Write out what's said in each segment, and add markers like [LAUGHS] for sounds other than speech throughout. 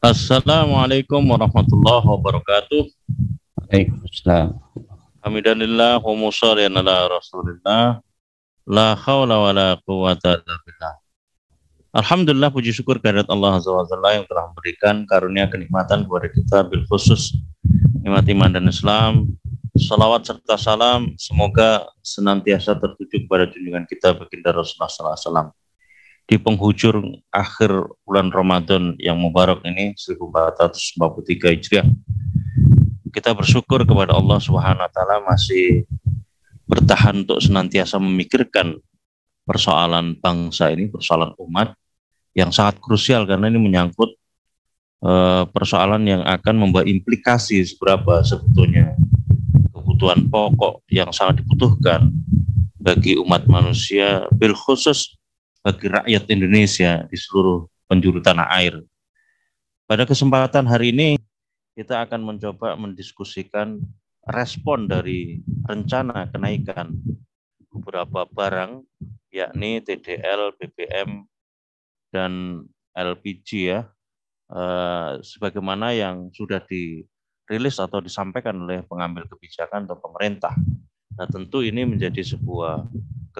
Assalamualaikum warahmatullahi wabarakatuh. Waalaikumsalam. Hamdanillah wa musalliyan ala Rasulillah. La haula wa la quwata illa billah. Alhamdulillah puji syukur kehadirat Allah Azza wa yang telah memberikan karunia kenikmatan kepada kita bil khusus nikmat iman dan Islam. Salawat serta salam semoga senantiasa tertuju kepada junjungan kita baginda Rasulullah sallallahu alaihi wasallam di penghujur akhir bulan Ramadan yang mubarak ini 1443 Hijriah. Kita bersyukur kepada Allah Subhanahu wa taala masih bertahan untuk senantiasa memikirkan persoalan bangsa ini, persoalan umat yang sangat krusial karena ini menyangkut eh, persoalan yang akan membawa implikasi seberapa sebetulnya kebutuhan pokok yang sangat dibutuhkan bagi umat manusia bil khusus bagi rakyat Indonesia di seluruh penjuru tanah air. Pada kesempatan hari ini kita akan mencoba mendiskusikan respon dari rencana kenaikan beberapa barang yakni TDL, BBM dan LPG ya. Eh, sebagaimana yang sudah dirilis atau disampaikan oleh pengambil kebijakan atau pemerintah. Nah, tentu ini menjadi sebuah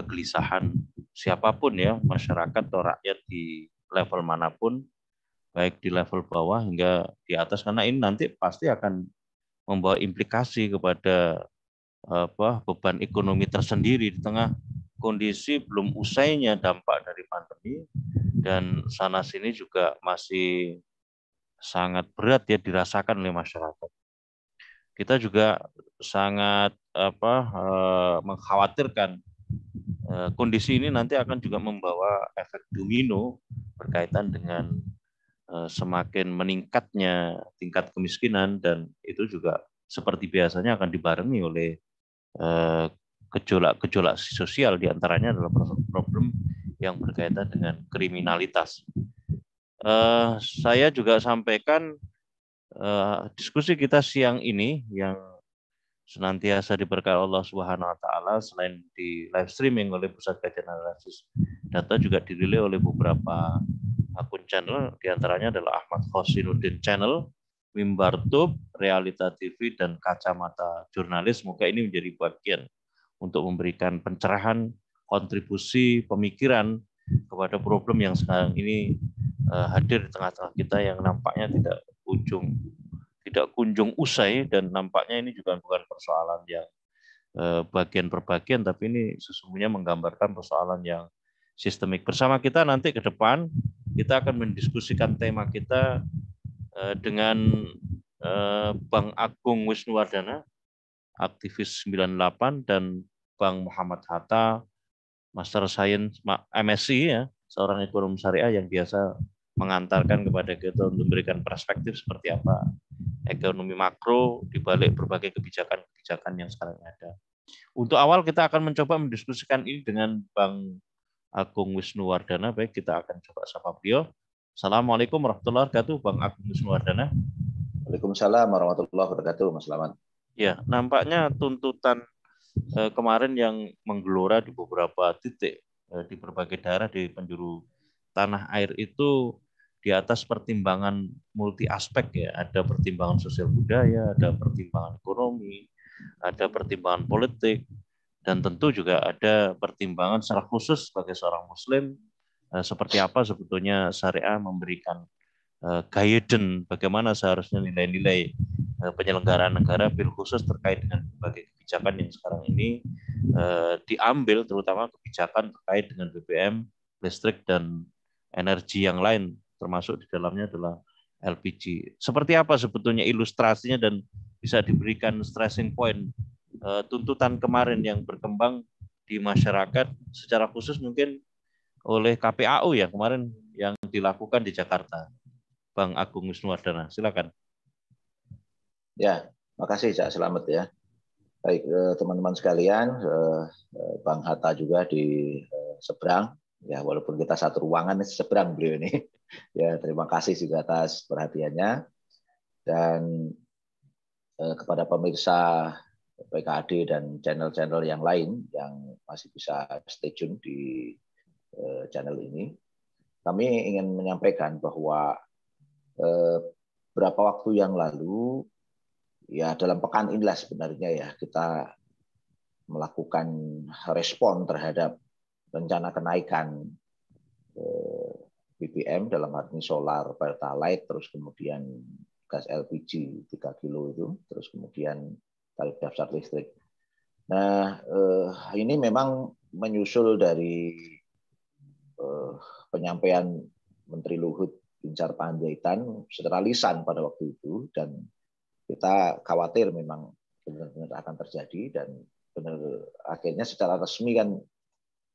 kegelisahan siapapun ya, masyarakat atau rakyat di level manapun, baik di level bawah hingga di atas karena ini nanti pasti akan membawa implikasi kepada apa beban ekonomi tersendiri di tengah kondisi belum usainya dampak dari pandemi dan sana sini juga masih sangat berat ya dirasakan oleh masyarakat. Kita juga sangat apa eh, mengkhawatirkan Eh, kondisi ini nanti akan juga membawa efek domino berkaitan dengan eh, semakin meningkatnya tingkat kemiskinan dan itu juga seperti biasanya akan dibarengi oleh eh, gejolak-gejolak sosial diantaranya adalah problem yang berkaitan dengan kriminalitas. Saya juga sampaikan diskusi kita siang ini yang senantiasa diberkahi Allah Subhanahu wa taala selain di live streaming oleh Pusat Kajian Analisis Data juga dirilis oleh beberapa akun channel diantaranya adalah Ahmad Khosinuddin Channel, Mimbar Tub, Realita TV dan Kacamata Jurnalis. Semoga ini menjadi bagian untuk memberikan pencerahan, kontribusi pemikiran kepada problem yang sekarang ini eh, hadir di tengah-tengah kita yang nampaknya tidak ujung tidak kunjung usai dan nampaknya ini juga bukan persoalan yang eh, bagian per bagian, tapi ini sesungguhnya menggambarkan persoalan yang sistemik. Bersama kita nanti ke depan kita akan mendiskusikan tema kita eh, dengan eh, Bang Agung Wisnuwardana, aktivis 98 dan Bang Muhammad Hatta, Master Science MSc ya, seorang ekonom syariah yang biasa mengantarkan kepada kita untuk memberikan perspektif seperti apa ekonomi makro di balik berbagai kebijakan-kebijakan yang sekarang ada. Untuk awal kita akan mencoba mendiskusikan ini dengan Bang Agung Wisnuwardana. Baik, kita akan coba sapa beliau. Assalamualaikum warahmatullahi wabarakatuh, Bang Agung Wisnuwardana. Waalaikumsalam warahmatullahi wabarakatuh, Mas Laman. Ya, nampaknya tuntutan eh, kemarin yang menggelora di beberapa titik eh, di berbagai daerah di penjuru tanah air itu di atas pertimbangan multi aspek ya ada pertimbangan sosial budaya ada pertimbangan ekonomi ada pertimbangan politik dan tentu juga ada pertimbangan secara khusus sebagai seorang muslim eh, seperti apa sebetulnya syariah memberikan eh, guidance bagaimana seharusnya nilai-nilai eh, penyelenggaraan negara bil khusus terkait dengan berbagai kebijakan yang sekarang ini diambil terutama kebijakan terkait dengan BBM, listrik dan energi yang lain termasuk di dalamnya adalah LPG. Seperti apa sebetulnya ilustrasinya dan bisa diberikan stressing point eh, tuntutan kemarin yang berkembang di masyarakat secara khusus mungkin oleh KPAU ya kemarin yang dilakukan di Jakarta. Bang Agung Wisnuwardana, silakan. Ya, makasih Cak Selamat ya. Baik eh, teman-teman sekalian, eh, Bang Hatta juga di seberang ya walaupun kita satu ruangan seberang beliau ini [LAUGHS] ya terima kasih juga atas perhatiannya dan eh, kepada pemirsa PKAD dan channel-channel yang lain yang masih bisa stay tune di eh, channel ini kami ingin menyampaikan bahwa eh, berapa waktu yang lalu ya dalam pekan inilah sebenarnya ya kita melakukan respon terhadap rencana kenaikan eh, BBM dalam arti solar, pertalite, terus kemudian gas LPG 3 kilo itu, terus kemudian tarif dasar listrik. Nah, eh, ini memang menyusul dari eh, penyampaian Menteri Luhut Bincar Panjaitan secara lisan pada waktu itu dan kita khawatir memang benar-benar akan terjadi dan benar akhirnya secara resmi kan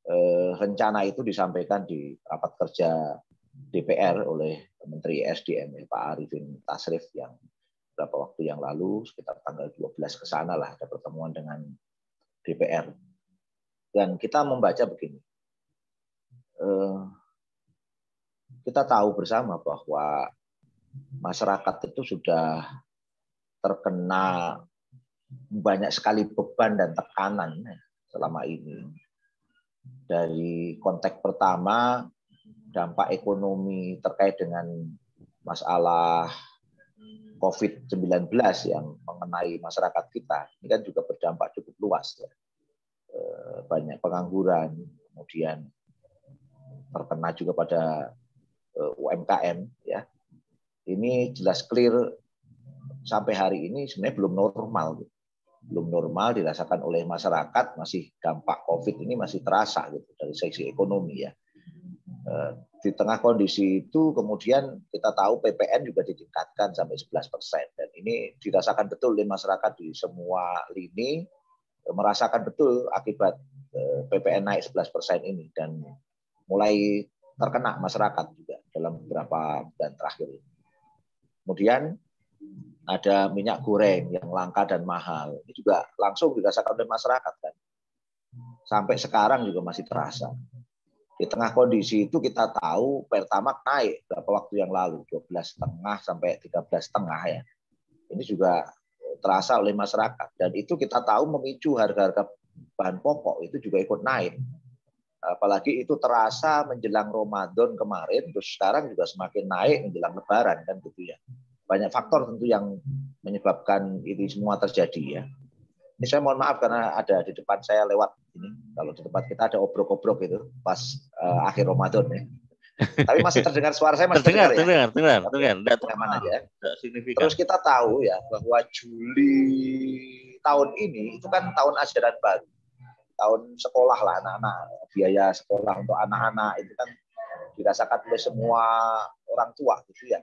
Eh, rencana itu disampaikan di rapat kerja DPR oleh Menteri SDM ya, Pak Arifin Tasrif yang beberapa waktu yang lalu sekitar tanggal 12 ke sana lah ada pertemuan dengan DPR. Dan kita membaca begini. Eh, kita tahu bersama bahwa masyarakat itu sudah terkena banyak sekali beban dan tekanan ya, selama ini dari konteks pertama dampak ekonomi terkait dengan masalah COVID-19 yang mengenai masyarakat kita. Ini kan juga berdampak cukup luas ya. Eh, banyak pengangguran, kemudian terkena juga pada eh, UMKM ya. Ini jelas clear sampai hari ini sebenarnya belum normal. Gitu belum normal dirasakan oleh masyarakat masih dampak COVID ini masih terasa gitu dari sisi ekonomi ya. Eh, di tengah kondisi itu kemudian kita tahu PPN juga ditingkatkan sampai 11 persen dan ini dirasakan betul oleh masyarakat di semua lini merasakan betul akibat eh, PPN naik 11 persen ini dan mulai terkena masyarakat juga dalam beberapa bulan terakhir. Kemudian ada minyak goreng yang langka dan mahal. Ini juga langsung dirasakan oleh masyarakat kan. Sampai sekarang juga masih terasa. Di tengah kondisi itu kita tahu Pertamax naik berapa waktu yang lalu, 12 setengah sampai 13 setengah ya. Ini juga terasa oleh masyarakat dan itu kita tahu memicu harga-harga bahan pokok itu juga ikut naik. Apalagi itu terasa menjelang Ramadan kemarin, terus sekarang juga semakin naik menjelang Lebaran kan gitu ya banyak faktor tentu yang menyebabkan ini semua terjadi ya. Ini saya mohon maaf karena ada di depan saya lewat ini. Kalau di tempat kita ada obrok-obrok itu pas uh, akhir Ramadan ya. Tapi masih terdengar suara saya masih terdengar, terdengar, ya? terdengar, tidak terdengar. terdengar. aja. Ya. Terus kita tahu ya bahwa Juli tahun ini itu kan tahun ajaran baru. Tahun sekolah lah anak-anak, biaya sekolah untuk anak-anak itu kan dirasakan oleh semua orang tua gitu ya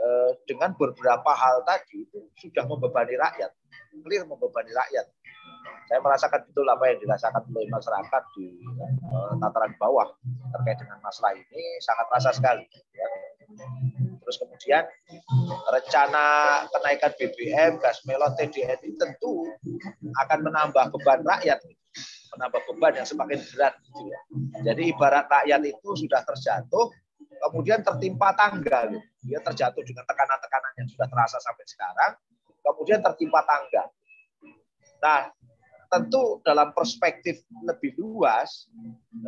Eh, dengan beberapa hal tadi itu sudah membebani rakyat, clear membebani rakyat. Saya merasakan betul apa yang dirasakan oleh masyarakat di eh, tataran bawah terkait dengan masalah ini sangat rasa sekali. Ya. Terus kemudian rencana kenaikan BBM, gas melon, TDN ini tentu akan menambah beban rakyat, menambah beban yang semakin berat. Gitu ya. Jadi ibarat rakyat itu sudah terjatuh, kemudian tertimpa tangga, loh. dia terjatuh dengan tekanan-tekanan yang sudah terasa sampai sekarang, kemudian tertimpa tangga. Nah, tentu dalam perspektif lebih luas,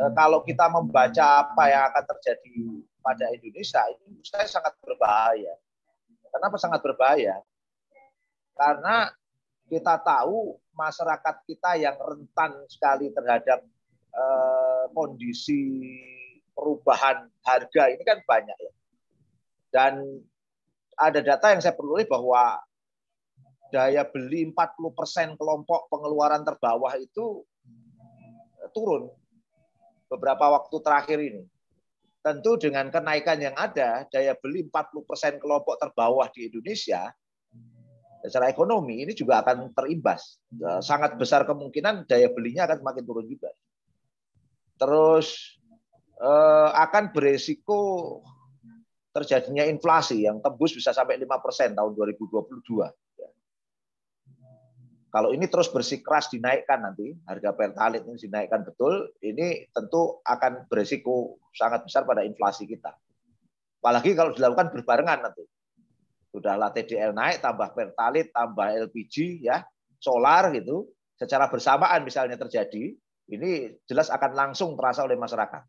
eh, kalau kita membaca apa yang akan terjadi pada Indonesia, ini saya sangat berbahaya. Kenapa sangat berbahaya? Karena kita tahu masyarakat kita yang rentan sekali terhadap eh, kondisi perubahan harga ini kan banyak ya. Dan ada data yang saya peroleh bahwa daya beli 40% kelompok pengeluaran terbawah itu turun beberapa waktu terakhir ini. Tentu dengan kenaikan yang ada, daya beli 40% kelompok terbawah di Indonesia secara ekonomi ini juga akan terimbas. Sangat besar kemungkinan daya belinya akan semakin turun juga. Terus eh, akan beresiko terjadinya inflasi yang tembus bisa sampai 5% tahun 2022. Ya. Kalau ini terus bersikeras dinaikkan nanti, harga pertalite ini dinaikkan betul, ini tentu akan beresiko sangat besar pada inflasi kita. Apalagi kalau dilakukan berbarengan nanti. Sudahlah TDL naik, tambah pertalite, tambah LPG, ya solar gitu, secara bersamaan misalnya terjadi, ini jelas akan langsung terasa oleh masyarakat.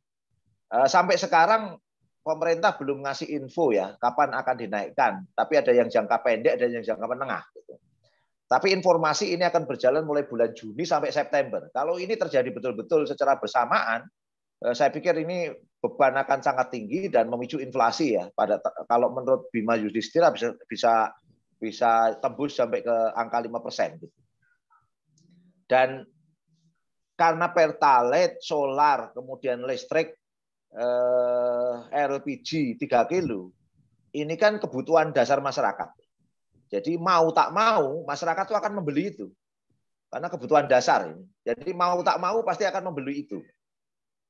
Eh, sampai sekarang pemerintah belum ngasih info ya kapan akan dinaikkan, tapi ada yang jangka pendek dan yang jangka menengah. Gitu. Tapi informasi ini akan berjalan mulai bulan Juni sampai September. Kalau ini terjadi betul-betul secara bersamaan, eh, saya pikir ini beban akan sangat tinggi dan memicu inflasi ya. Pada kalau menurut Bima Yudhistira bisa bisa bisa tembus sampai ke angka 5 persen. Gitu. Dan karena pertalite, solar, kemudian listrik eh, LPG 3 kilo, ini kan kebutuhan dasar masyarakat. Jadi mau tak mau masyarakat itu akan membeli itu. Karena kebutuhan dasar ini. Jadi mau tak mau pasti akan membeli itu.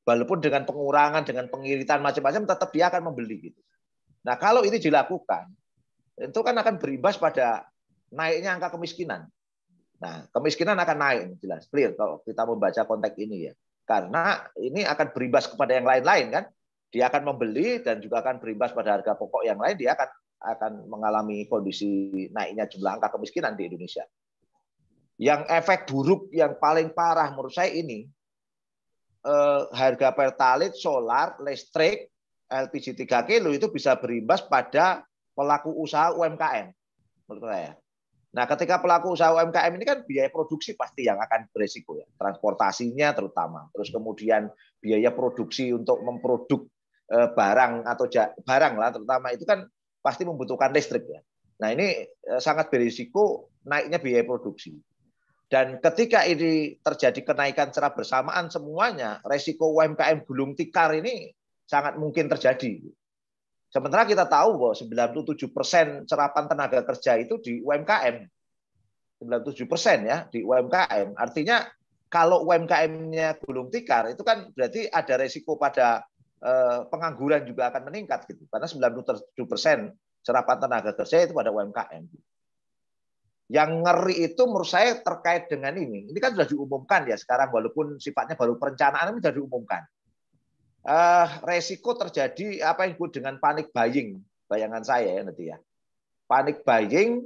Walaupun dengan pengurangan, dengan pengiritan macam-macam tetap dia akan membeli gitu. Nah, kalau ini dilakukan, itu kan akan berimbas pada naiknya angka kemiskinan. Nah, kemiskinan akan naik jelas, clear kalau kita membaca konteks ini ya. Karena ini akan berimbas kepada yang lain-lain kan. Dia akan membeli dan juga akan berimbas pada harga pokok yang lain, dia akan akan mengalami kondisi naiknya jumlah angka kemiskinan di Indonesia. Yang efek buruk yang paling parah menurut saya ini eh, harga pertalite, solar, listrik, LPG 3 kilo itu bisa berimbas pada pelaku usaha UMKM menurut saya. Nah, ketika pelaku usaha UMKM ini kan biaya produksi pasti yang akan beresiko ya, transportasinya terutama. Terus kemudian biaya produksi untuk memproduk eh, barang atau barang lah terutama itu kan pasti membutuhkan listrik ya. Nah, ini eh, sangat berisiko naiknya biaya produksi. Dan ketika ini terjadi kenaikan secara bersamaan semuanya, resiko UMKM gulung tikar ini sangat mungkin terjadi. Sementara kita tahu bahwa 97% persen serapan tenaga kerja itu di UMKM. 97% persen ya di UMKM. Artinya kalau UMKM-nya gulung tikar itu kan berarti ada resiko pada eh, pengangguran juga akan meningkat gitu. Karena 97% persen serapan tenaga kerja itu pada UMKM. Yang ngeri itu menurut saya terkait dengan ini. Ini kan sudah diumumkan ya sekarang walaupun sifatnya baru perencanaan ini sudah diumumkan uh, resiko terjadi apa yang disebut dengan panik buying. Bayangan saya ya nanti ya. Panik buying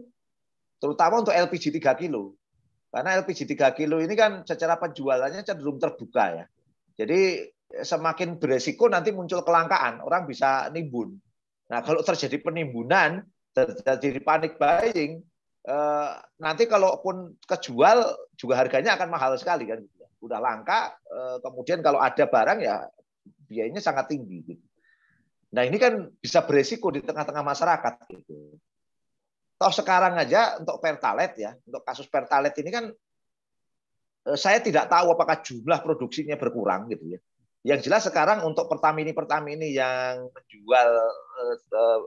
terutama untuk LPG 3 kilo. Karena LPG 3 kilo ini kan secara penjualannya cenderung terbuka ya. Jadi semakin beresiko nanti muncul kelangkaan, orang bisa nimbun. Nah, kalau terjadi penimbunan, terjadi panik buying, eh, nanti kalau kalaupun kejual juga harganya akan mahal sekali kan. Udah langka, eh, kemudian kalau ada barang ya biayanya sangat tinggi. Gitu. Nah ini kan bisa beresiko di tengah-tengah masyarakat. Gitu. Toh sekarang aja untuk pertalite ya, untuk kasus pertalite ini kan eh, saya tidak tahu apakah jumlah produksinya berkurang gitu ya. Yang jelas sekarang untuk pertamini pertamini yang menjual eh, eh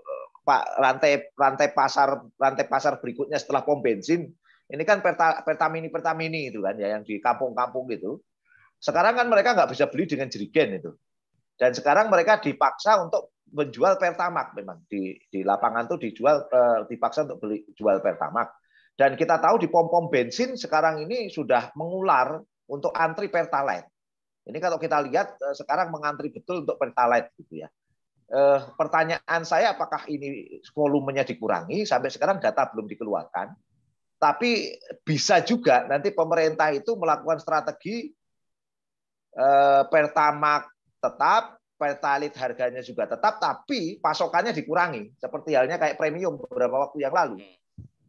rantai rantai pasar rantai pasar berikutnya setelah pom bensin ini kan pertamini pertamini itu kan ya yang di kampung-kampung gitu. Sekarang kan mereka nggak bisa beli dengan jerigen itu. Dan sekarang mereka dipaksa untuk menjual pertamax memang di di lapangan tuh dijual eh, dipaksa untuk beli jual pertamax Dan kita tahu di pom-pom bensin sekarang ini sudah mengular untuk antri pertalite. Ini kalau kita lihat eh, sekarang mengantri betul untuk pertalite gitu ya. Eh, pertanyaan saya apakah ini volumenya dikurangi sampai sekarang data belum dikeluarkan. Tapi bisa juga nanti pemerintah itu melakukan strategi eh, pertamax tetap petalit harganya juga tetap, tapi pasokannya dikurangi. Seperti halnya kayak premium beberapa waktu yang lalu. Hmm.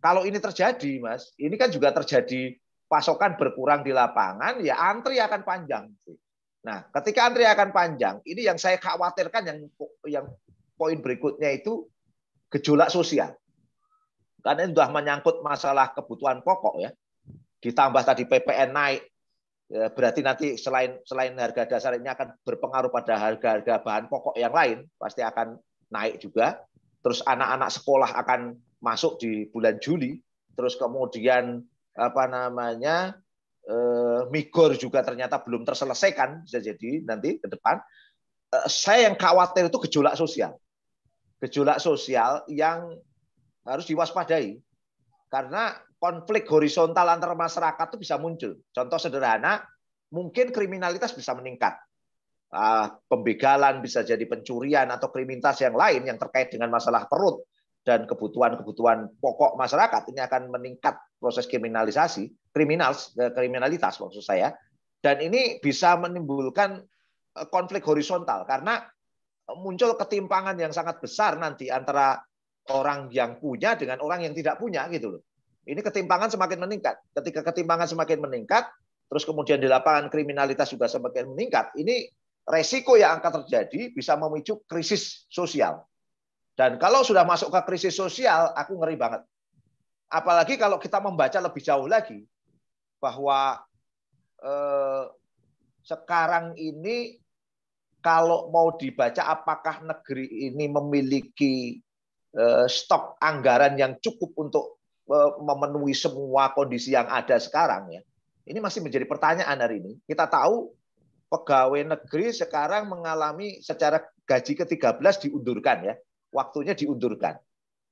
Kalau ini terjadi, Mas, ini kan juga terjadi pasokan berkurang di lapangan, ya antri akan panjang. Nah, ketika antri akan panjang, ini yang saya khawatirkan yang yang poin berikutnya itu gejolak sosial. Karena ini sudah menyangkut masalah kebutuhan pokok ya. Ditambah tadi PPN naik, E, berarti nanti selain selain harga dasar ini akan berpengaruh pada harga-harga bahan pokok yang lain pasti akan naik juga terus anak-anak sekolah akan masuk di bulan Juli terus kemudian apa namanya eh, migor juga ternyata belum terselesaikan bisa jadi nanti ke depan eh, saya yang khawatir itu gejolak sosial gejolak sosial yang harus diwaspadai karena konflik horizontal antar masyarakat itu bisa muncul. Contoh sederhana, mungkin kriminalitas bisa meningkat. Ah, pembegalan bisa jadi pencurian atau kriminalitas yang lain yang terkait dengan masalah perut dan kebutuhan-kebutuhan pokok masyarakat ini akan meningkat proses kriminalisasi, kriminal, eh, kriminalitas maksud saya. Dan ini bisa menimbulkan eh, konflik horizontal karena eh, muncul ketimpangan yang sangat besar nanti antara orang yang punya dengan orang yang tidak punya gitu loh. Ini ketimpangan semakin meningkat. Ketika ketimpangan semakin meningkat, terus kemudian di lapangan kriminalitas juga semakin meningkat, ini resiko yang akan terjadi bisa memicu krisis sosial. Dan kalau sudah masuk ke krisis sosial, aku ngeri banget. Apalagi kalau kita membaca lebih jauh lagi bahwa eh, sekarang ini kalau mau dibaca apakah negeri ini memiliki eh, stok anggaran yang cukup untuk Eh, memenuhi semua kondisi yang ada sekarang ya. Ini masih menjadi pertanyaan hari ini. Kita tahu pegawai negeri sekarang mengalami secara gaji ke-13 diundurkan ya. Waktunya diundurkan.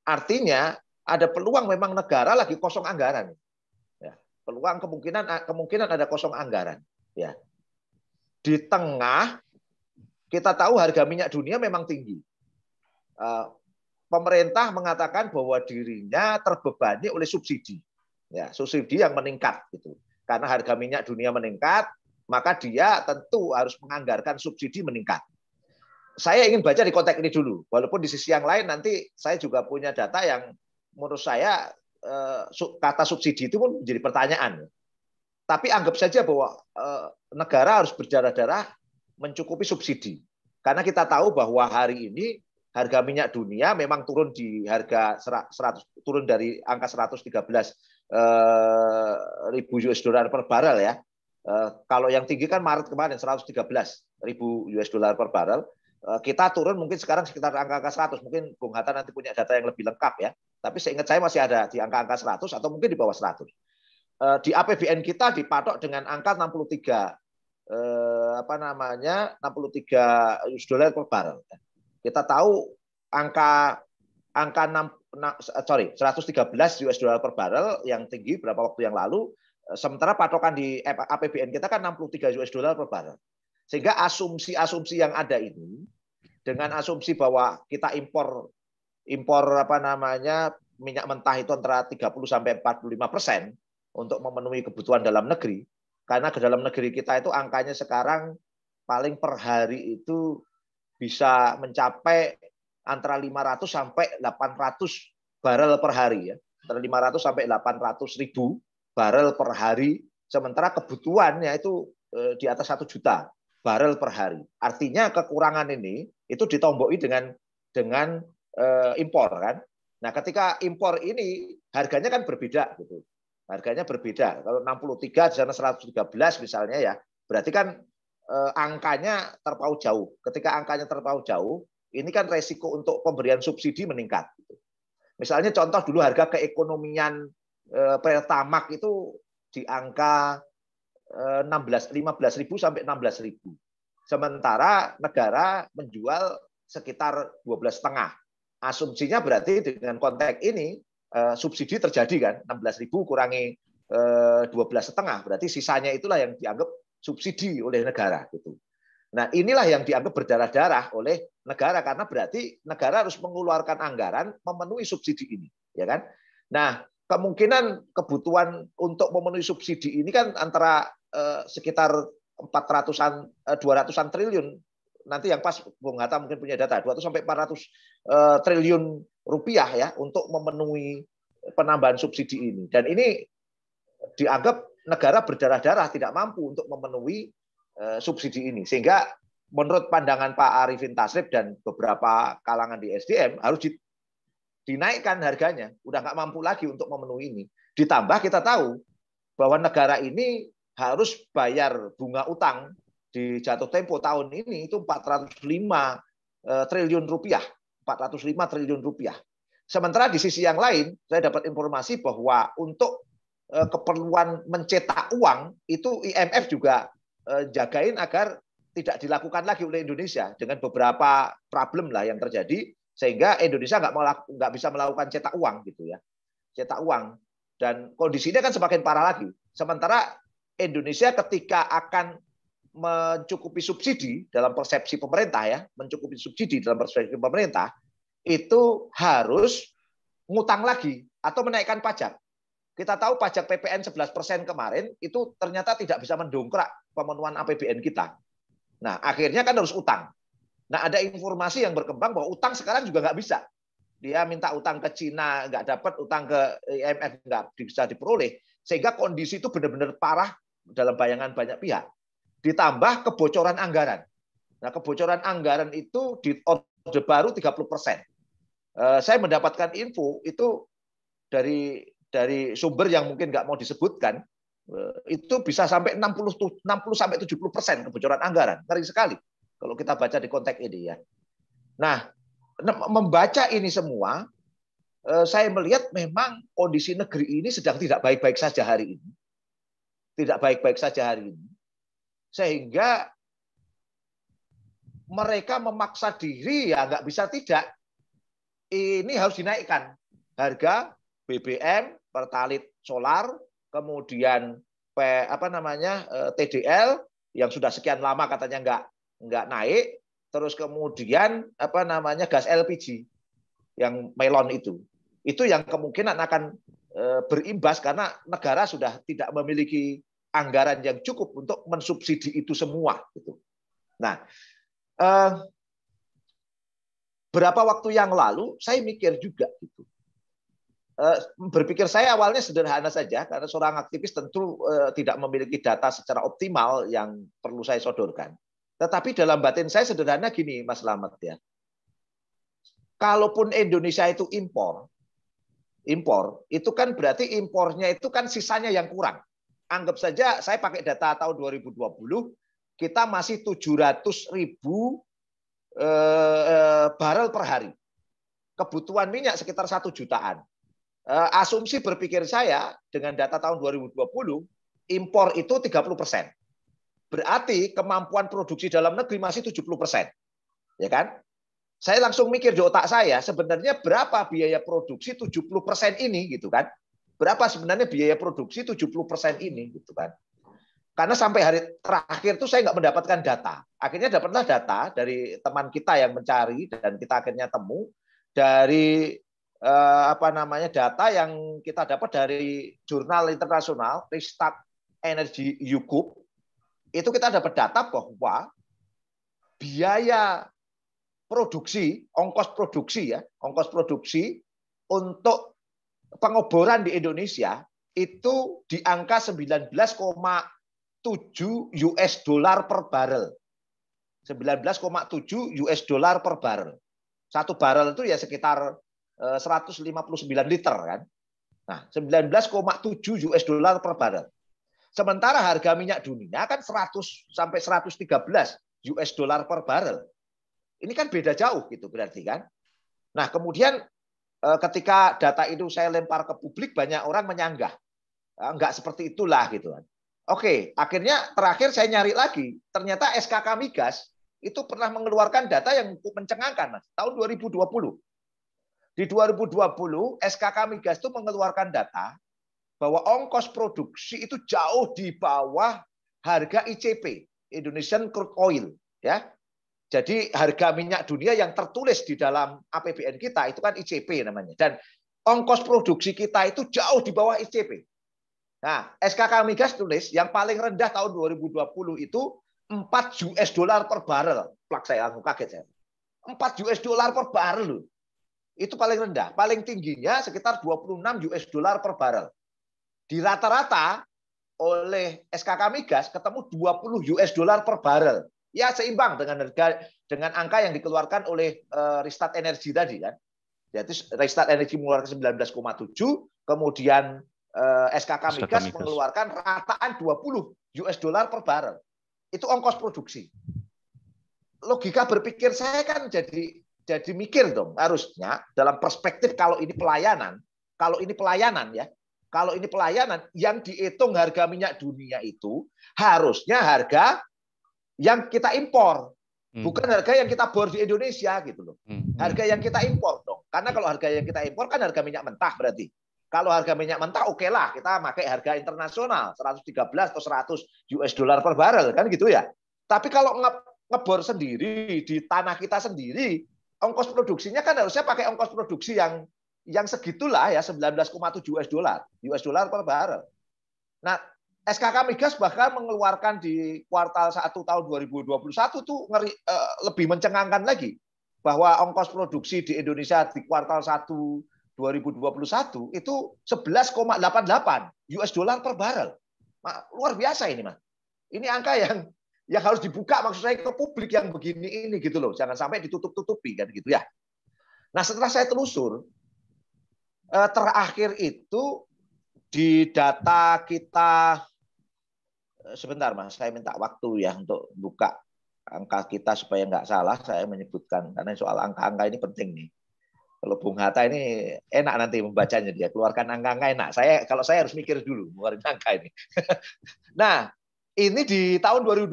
Artinya ada peluang memang negara lagi kosong anggaran. Ya, peluang kemungkinan kemungkinan ada kosong anggaran ya. Di tengah kita tahu harga minyak dunia memang tinggi. Eh, pemerintah mengatakan bahwa dirinya terbebani oleh subsidi. Ya, subsidi yang meningkat gitu. Karena harga minyak dunia meningkat, maka dia tentu harus menganggarkan subsidi meningkat. Saya ingin baca di konteks ini dulu. Walaupun di sisi yang lain nanti saya juga punya data yang menurut saya eh, kata subsidi itu pun menjadi pertanyaan. Tapi anggap saja bahwa eh, negara harus berdarah-darah mencukupi subsidi. Karena kita tahu bahwa hari ini harga minyak dunia memang turun di harga 100 turun dari angka 113 eh, ribu US dollar per barrel ya. Eh, kalau yang tinggi kan Maret kemarin 113 ribu US dollar per barrel. Eh, kita turun mungkin sekarang sekitar angka-angka 100. Mungkin Bung Hatta nanti punya data yang lebih lengkap ya. Tapi seingat saya masih ada di angka-angka 100 atau mungkin di bawah 100. Eh, di APBN kita dipatok dengan angka 63 eh, apa namanya 63 US dollar per barrel. Ya kita tahu angka angka 6, 6 eh, sorry 113 US dollar per barrel yang tinggi berapa waktu yang lalu eh, sementara patokan di APBN kita kan 63 US dollar per barrel. Sehingga asumsi-asumsi yang ada ini dengan asumsi bahwa kita impor impor apa namanya minyak mentah itu antara 30 sampai 45 persen untuk memenuhi kebutuhan dalam negeri karena ke dalam negeri kita itu angkanya sekarang paling per hari itu bisa mencapai antara 500 sampai 800 barel per hari ya. Antara 500 sampai 800 ribu barel per hari. Sementara kebutuhannya itu eh, di atas satu juta barel per hari. Artinya kekurangan ini itu ditomboi dengan dengan eh, impor kan. Nah, ketika impor ini harganya kan berbeda gitu. Harganya berbeda. Kalau 63 di sana 113 misalnya ya, berarti kan eh, angkanya terpaut jauh. Ketika angkanya terpaut jauh, ini kan resiko untuk pemberian subsidi meningkat. Misalnya contoh dulu harga keekonomian eh, pertamak itu di angka eh, 16 ribu sampai ribu. Sementara negara menjual sekitar 12 setengah. Asumsinya berarti dengan konteks ini eh, subsidi terjadi kan ribu kurangi 12 eh, setengah berarti sisanya itulah yang dianggap subsidi oleh negara gitu. Nah, inilah yang dianggap berdarah-darah oleh negara karena berarti negara harus mengeluarkan anggaran memenuhi subsidi ini, ya kan? Nah, kemungkinan kebutuhan untuk memenuhi subsidi ini kan antara eh, sekitar 400-an eh, 200-an triliun nanti yang pas Bung Hatta mungkin punya data 200 sampai 400 eh, triliun rupiah ya untuk memenuhi penambahan subsidi ini. Dan ini dianggap negara berdarah-darah tidak mampu untuk memenuhi eh, subsidi ini. Sehingga menurut pandangan Pak Arifin Tasrif dan beberapa kalangan di SDM harus dinaikkan harganya. Udah nggak mampu lagi untuk memenuhi ini. Ditambah kita tahu bahwa negara ini harus bayar bunga utang di jatuh tempo tahun ini itu 405 eh, triliun rupiah. 405 triliun rupiah. Sementara di sisi yang lain, saya dapat informasi bahwa untuk Eh, keperluan mencetak uang itu IMF juga eh, jagain agar tidak dilakukan lagi oleh Indonesia dengan beberapa problem lah yang terjadi sehingga Indonesia nggak nggak bisa melakukan cetak uang gitu ya cetak uang dan kondisinya kan semakin parah lagi sementara Indonesia ketika akan mencukupi subsidi dalam persepsi pemerintah ya mencukupi subsidi dalam persepsi pemerintah itu harus ngutang lagi atau menaikkan pajak kita tahu pajak PPN 11% kemarin itu ternyata tidak bisa mendongkrak pemenuhan APBN kita. Nah, akhirnya kan harus utang. Nah, ada informasi yang berkembang bahwa utang sekarang juga nggak bisa. Dia minta utang ke Cina, nggak dapat utang ke IMF, nggak bisa diperoleh. Sehingga kondisi itu benar-benar parah dalam bayangan banyak pihak. Ditambah kebocoran anggaran. Nah, kebocoran anggaran itu di Orde Baru 30 persen. Eh, saya mendapatkan info itu dari dari sumber yang mungkin nggak mau disebutkan eh, itu bisa sampai 60 60 sampai 70 persen kebocoran anggaran ngeri sekali kalau kita baca di konteks ini ya. Nah membaca ini semua eh, saya melihat memang kondisi negeri ini sedang tidak baik-baik saja hari ini tidak baik-baik saja hari ini sehingga mereka memaksa diri ya nggak bisa tidak ini harus dinaikkan harga BBM pertalit solar, kemudian P, apa namanya eh, TDL yang sudah sekian lama katanya nggak nggak naik, terus kemudian apa namanya gas LPG yang melon itu, itu yang kemungkinan akan eh, berimbas karena negara sudah tidak memiliki anggaran yang cukup untuk mensubsidi itu semua. Gitu. Nah, eh, berapa waktu yang lalu saya mikir juga gitu Eh, berpikir saya awalnya sederhana saja karena seorang aktivis tentu eh, tidak memiliki data secara optimal yang perlu saya sodorkan. Tetapi dalam batin saya sederhana gini, Mas Slamet ya. Kalaupun Indonesia itu impor, impor itu kan berarti impornya itu kan sisanya yang kurang. Anggap saja saya pakai data tahun 2020 kita masih 700 ribu eh, barel per hari. Kebutuhan minyak sekitar satu jutaan Eh, asumsi berpikir saya dengan data tahun 2020 impor itu 30 persen. Berarti kemampuan produksi dalam negeri masih 70 persen. Ya kan? Saya langsung mikir di otak saya, sebenarnya berapa biaya produksi 70 persen ini gitu kan? Berapa sebenarnya biaya produksi 70 persen ini gitu kan? Karena sampai hari terakhir itu saya nggak mendapatkan data. Akhirnya dapatlah data dari teman kita yang mencari dan kita akhirnya temu dari eh, apa namanya data yang kita dapat dari jurnal internasional Restart Energi Yukup itu kita dapat data bahwa biaya produksi, ongkos produksi ya, ongkos produksi untuk pengoboran di Indonesia itu di angka 19,7 US dollar per barrel 19,7 US dollar per barrel Satu barrel itu ya sekitar 159 eh, liter kan. Nah, 19,7 US dollar per barrel. Sementara harga minyak dunia kan 100 sampai 113 US dollar per barrel. Ini kan beda jauh gitu berarti kan. Nah, kemudian eh, ketika data itu saya lempar ke publik banyak orang menyanggah. Enggak eh, seperti itulah gitu kan. Oke, akhirnya terakhir saya nyari lagi. Ternyata SKK Migas itu pernah mengeluarkan data yang mencengangkan, Mas. Tahun 2020 di 2020 SKK Migas itu mengeluarkan data bahwa ongkos produksi itu jauh di bawah harga ICP Indonesian Crude Oil ya. Jadi harga minyak dunia yang tertulis di dalam APBN kita itu kan ICP namanya dan ongkos produksi kita itu jauh di bawah ICP. Nah, SKK Migas tulis yang paling rendah tahun 2020 itu 4 US dollar per barrel. Plak saya langsung kaget saya. 4 US dollar per barrel loh itu paling rendah, paling tingginya sekitar 26 US dollar per barrel. Di rata-rata oleh SKK Migas ketemu 20 US dollar per barrel. Ya seimbang dengan harga dengan angka yang dikeluarkan oleh uh, Restart Energi tadi kan. Jadi Restart Energy mengeluarkan 19,7, kemudian uh, eh, SKK, Migas mengeluarkan rataan 20 US dollar per barrel. Itu ongkos produksi. Logika berpikir saya kan jadi jadi mikir dong harusnya dalam perspektif kalau ini pelayanan, kalau ini pelayanan ya, kalau ini pelayanan yang dihitung harga minyak dunia itu harusnya harga yang kita impor, hmm. bukan harga yang kita bor di Indonesia gitu loh. Hmm. Harga yang kita impor dong. Karena kalau harga yang kita impor kan harga minyak mentah berarti. Kalau harga minyak mentah oke okay lah kita pakai harga internasional 113 atau 100 US dollar per barrel kan gitu ya. Tapi kalau ngebor sendiri di tanah kita sendiri ongkos produksinya kan harusnya pakai ongkos produksi yang yang segitulah ya 19,7 US dollar, US dollar per barrel. Nah, SKK Migas bahkan mengeluarkan di kuartal 1 tahun 2021 tuh ngeri, tuh eh, lebih mencengangkan lagi bahwa ongkos produksi di Indonesia di kuartal 1 2021 itu 11,88 US dollar per barrel. luar biasa ini, Mas. Ini angka yang yang harus dibuka maksud saya ke publik yang begini ini gitu loh. Jangan sampai ditutup-tutupi kan gitu ya. Nah, setelah saya telusur eh, terakhir itu di data kita eh, sebentar Mas, saya minta waktu ya untuk buka angka kita supaya nggak salah saya menyebutkan karena soal angka-angka ini penting nih. Kalau Bung Hatta ini enak nanti membacanya dia keluarkan angka-angka enak. Saya kalau saya harus mikir dulu keluarin angka ini. [LAUGHS] nah, ini di tahun 2020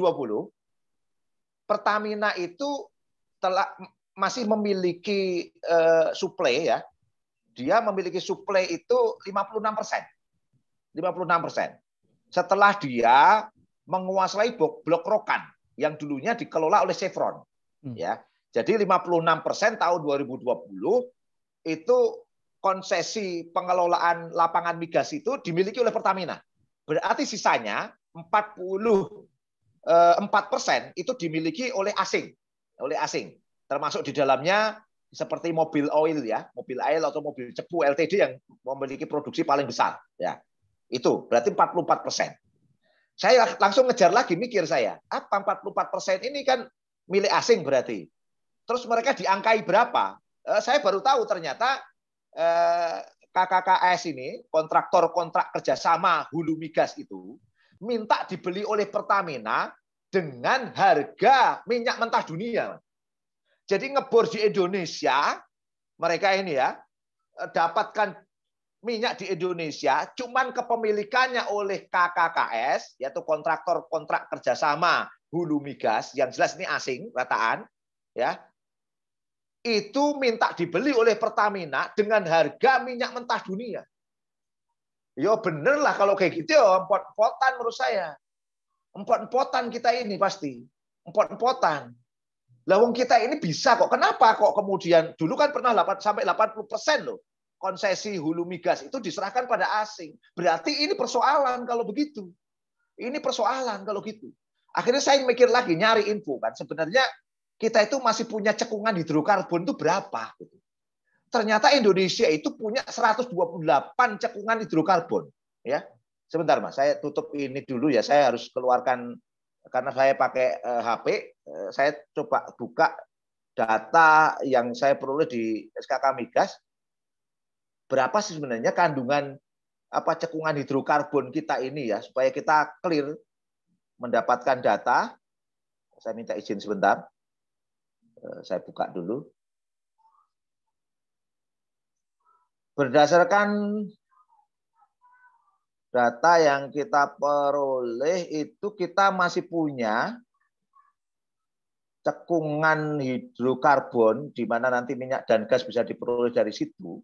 Pertamina itu telah masih memiliki uh, suplai ya. Dia memiliki suplai itu 56 persen. 56 persen. Setelah dia menguasai blok, blok Rokan yang dulunya dikelola oleh Chevron. Hmm. Ya. Jadi 56 persen tahun 2020 itu konsesi pengelolaan lapangan migas itu dimiliki oleh Pertamina. Berarti sisanya 44 eh, persen itu dimiliki oleh asing, oleh asing. Termasuk di dalamnya seperti mobil oil ya, mobil oil atau mobil cepu LTD yang memiliki produksi paling besar ya. Itu berarti 44 persen. Saya langsung ngejar lagi mikir saya, apa 44 persen ini kan milik asing berarti. Terus mereka diangkai berapa? Eh, saya baru tahu ternyata eh, KKKS ini kontraktor kontrak kerjasama hulu migas itu minta dibeli oleh Pertamina dengan harga minyak mentah dunia. Jadi ngebor di Indonesia, mereka ini ya, eh, dapatkan minyak di Indonesia, cuman kepemilikannya oleh KKKS, yaitu kontraktor kontrak kerjasama hulu migas, yang jelas ini asing, rataan, ya itu minta dibeli oleh Pertamina dengan harga minyak mentah dunia. Yo ya, bener lah kalau kayak gitu ya empot-empotan menurut saya. empat empotan kita ini pasti. empat empotan Lah kita ini bisa kok. Kenapa kok kemudian dulu kan pernah 8 sampai 80 persen loh konsesi hulu migas itu diserahkan pada asing. Berarti ini persoalan kalau begitu. Ini persoalan kalau gitu. Akhirnya saya mikir lagi nyari info kan sebenarnya kita itu masih punya cekungan hidrokarbon itu berapa gitu ternyata Indonesia itu punya 128 cekungan hidrokarbon. Ya, sebentar mas, saya tutup ini dulu ya. Saya harus keluarkan karena saya pakai HP. Eh, eh, saya coba buka data yang saya peroleh di SKK Migas. Berapa sih sebenarnya kandungan apa cekungan hidrokarbon kita ini ya supaya kita clear mendapatkan data. Saya minta izin sebentar. Eh, saya buka dulu. Berdasarkan data yang kita peroleh itu kita masih punya cekungan hidrokarbon di mana nanti minyak dan gas bisa diperoleh dari situ.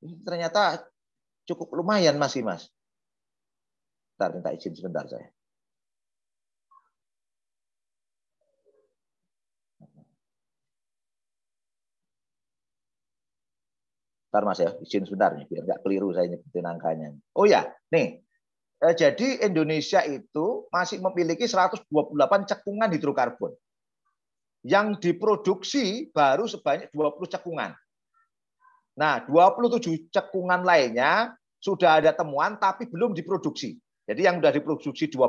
Ternyata cukup lumayan masih, Mas. Bentar, minta izin sebentar saya. Ntar Mas ya, izin sebentar nih, biar nggak keliru saya nyebutin angkanya. Oh ya, nih. E, jadi Indonesia itu masih memiliki 128 cekungan hidrokarbon. Yang diproduksi baru sebanyak 20 cekungan. Nah, 27 cekungan lainnya sudah ada temuan tapi belum diproduksi. Jadi yang sudah diproduksi 20,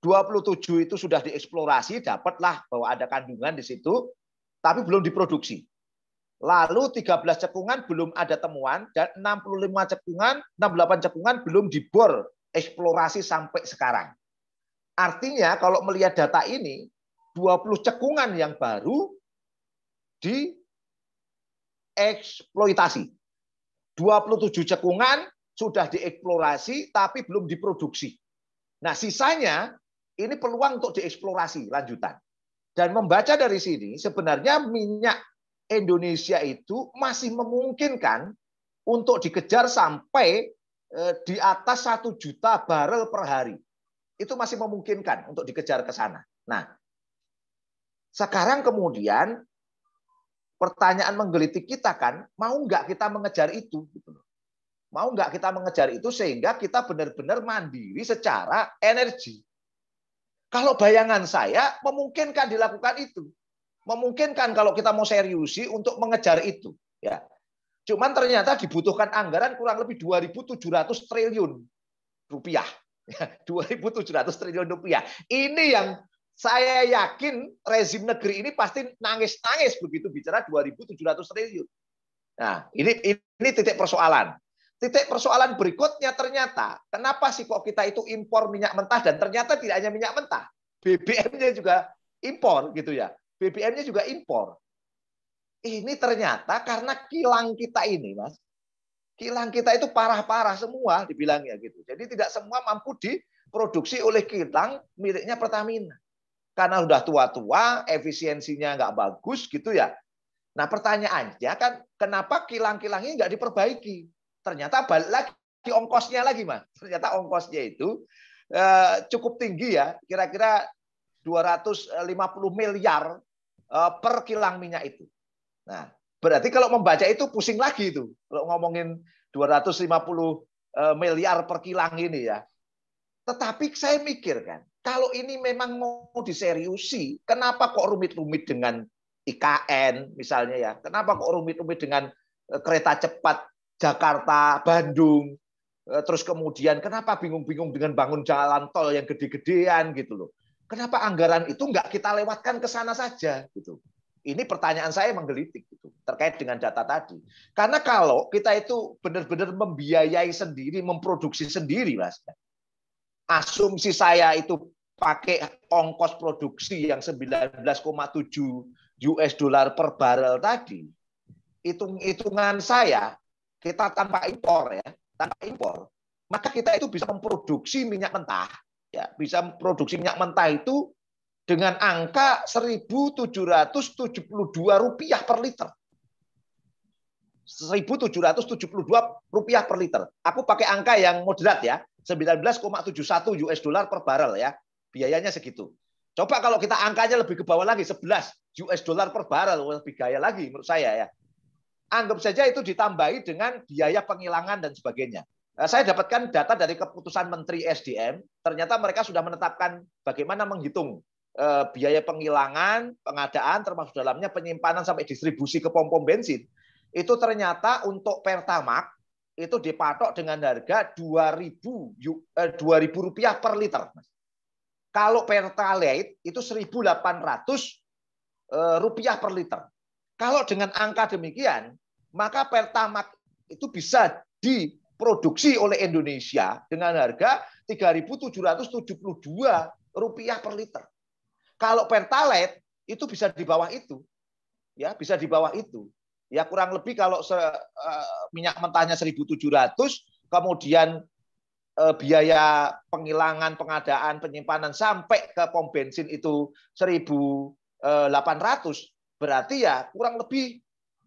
27 itu sudah dieksplorasi, dapatlah bahwa ada kandungan di situ, tapi belum diproduksi. Lalu 13 cekungan belum ada temuan dan 65 cekungan, 68 cekungan belum dibor eksplorasi sampai sekarang. Artinya kalau melihat data ini, 20 cekungan yang baru dieksploitasi. 27 cekungan sudah dieksplorasi tapi belum diproduksi. Nah, sisanya ini peluang untuk dieksplorasi lanjutan. Dan membaca dari sini, sebenarnya minyak Indonesia itu masih memungkinkan untuk dikejar sampai eh, di atas satu juta barel per hari. Itu masih memungkinkan untuk dikejar ke sana. Nah, sekarang kemudian pertanyaan menggelitik kita kan, mau nggak kita mengejar itu? Mau nggak kita mengejar itu sehingga kita benar-benar mandiri secara energi? Kalau bayangan saya memungkinkan dilakukan itu memungkinkan kalau kita mau seriusi untuk mengejar itu. Ya. Cuman ternyata dibutuhkan anggaran kurang lebih 2.700 triliun rupiah. 2.700 ya, [LAUGHS] triliun rupiah. Ini yang saya yakin rezim negeri ini pasti nangis-nangis begitu bicara 2.700 triliun. Nah, ini ini titik persoalan. Titik persoalan berikutnya ternyata kenapa sih kok kita itu impor minyak mentah dan ternyata tidak hanya minyak mentah, BBM-nya juga impor gitu ya. BBM-nya juga impor. Ini ternyata karena kilang kita ini, Mas. Kilang kita itu parah-parah semua dibilangnya gitu. Jadi tidak semua mampu diproduksi oleh kilang miliknya Pertamina. Karena sudah tua-tua, efisiensinya nggak bagus gitu ya. Nah pertanyaannya kan kenapa kilang kilang ini nggak diperbaiki? Ternyata balik lagi di ongkosnya lagi mas. Ternyata ongkosnya itu eh, cukup tinggi ya, kira-kira 250 miliar Eh, per kilang minyak itu. Nah, berarti kalau membaca itu pusing lagi itu. Kalau ngomongin 250 eh, miliar per kilang ini ya. Tetapi saya mikir kan, kalau ini memang mau diseriusi, kenapa kok rumit-rumit dengan IKN misalnya ya? Kenapa kok rumit-rumit dengan eh, kereta cepat Jakarta, Bandung, terus kemudian kenapa bingung-bingung dengan bangun jalan tol yang gede-gedean gitu loh. Kenapa anggaran itu nggak kita lewatkan ke sana saja gitu? Ini pertanyaan saya menggelitik gitu terkait dengan data tadi. Karena kalau kita itu benar-benar membiayai sendiri, memproduksi sendiri, Mas. Asumsi saya itu pakai ongkos produksi yang 19,7 US dollar per barrel tadi, hitung-hitungan saya kita tanpa impor ya, tanpa impor, maka kita itu bisa memproduksi minyak mentah ya bisa produksi minyak mentah itu dengan angka 1.772 rupiah per liter. 1.772 rupiah per liter. Aku pakai angka yang moderat ya, 19,71 US dollar per barrel ya. Biayanya segitu. Coba kalau kita angkanya lebih ke bawah lagi, 11 US dollar per barrel, lebih gaya lagi menurut saya ya. Anggap saja itu ditambahi dengan biaya penghilangan dan sebagainya. Eh, saya dapatkan data dari keputusan Menteri SDM, ternyata mereka sudah menetapkan bagaimana menghitung eh, biaya penghilangan, pengadaan, termasuk dalamnya penyimpanan sampai distribusi ke pom-pom bensin, itu ternyata untuk pertamax itu dipatok dengan harga rp 2000 eh, rupiah per liter. Kalau Pertalite itu rp 1800 per liter. Kalau dengan angka demikian, maka pertamax itu bisa di diproduksi oleh Indonesia dengan harga rp 3.772 rupiah per liter. Kalau Pertalite itu bisa di bawah itu. Ya, bisa di bawah itu. Ya kurang lebih kalau se, uh, minyak mentahnya 1.700, kemudian uh, biaya pengilangan, pengadaan, penyimpanan sampai ke pom bensin itu 1.800, berarti ya kurang lebih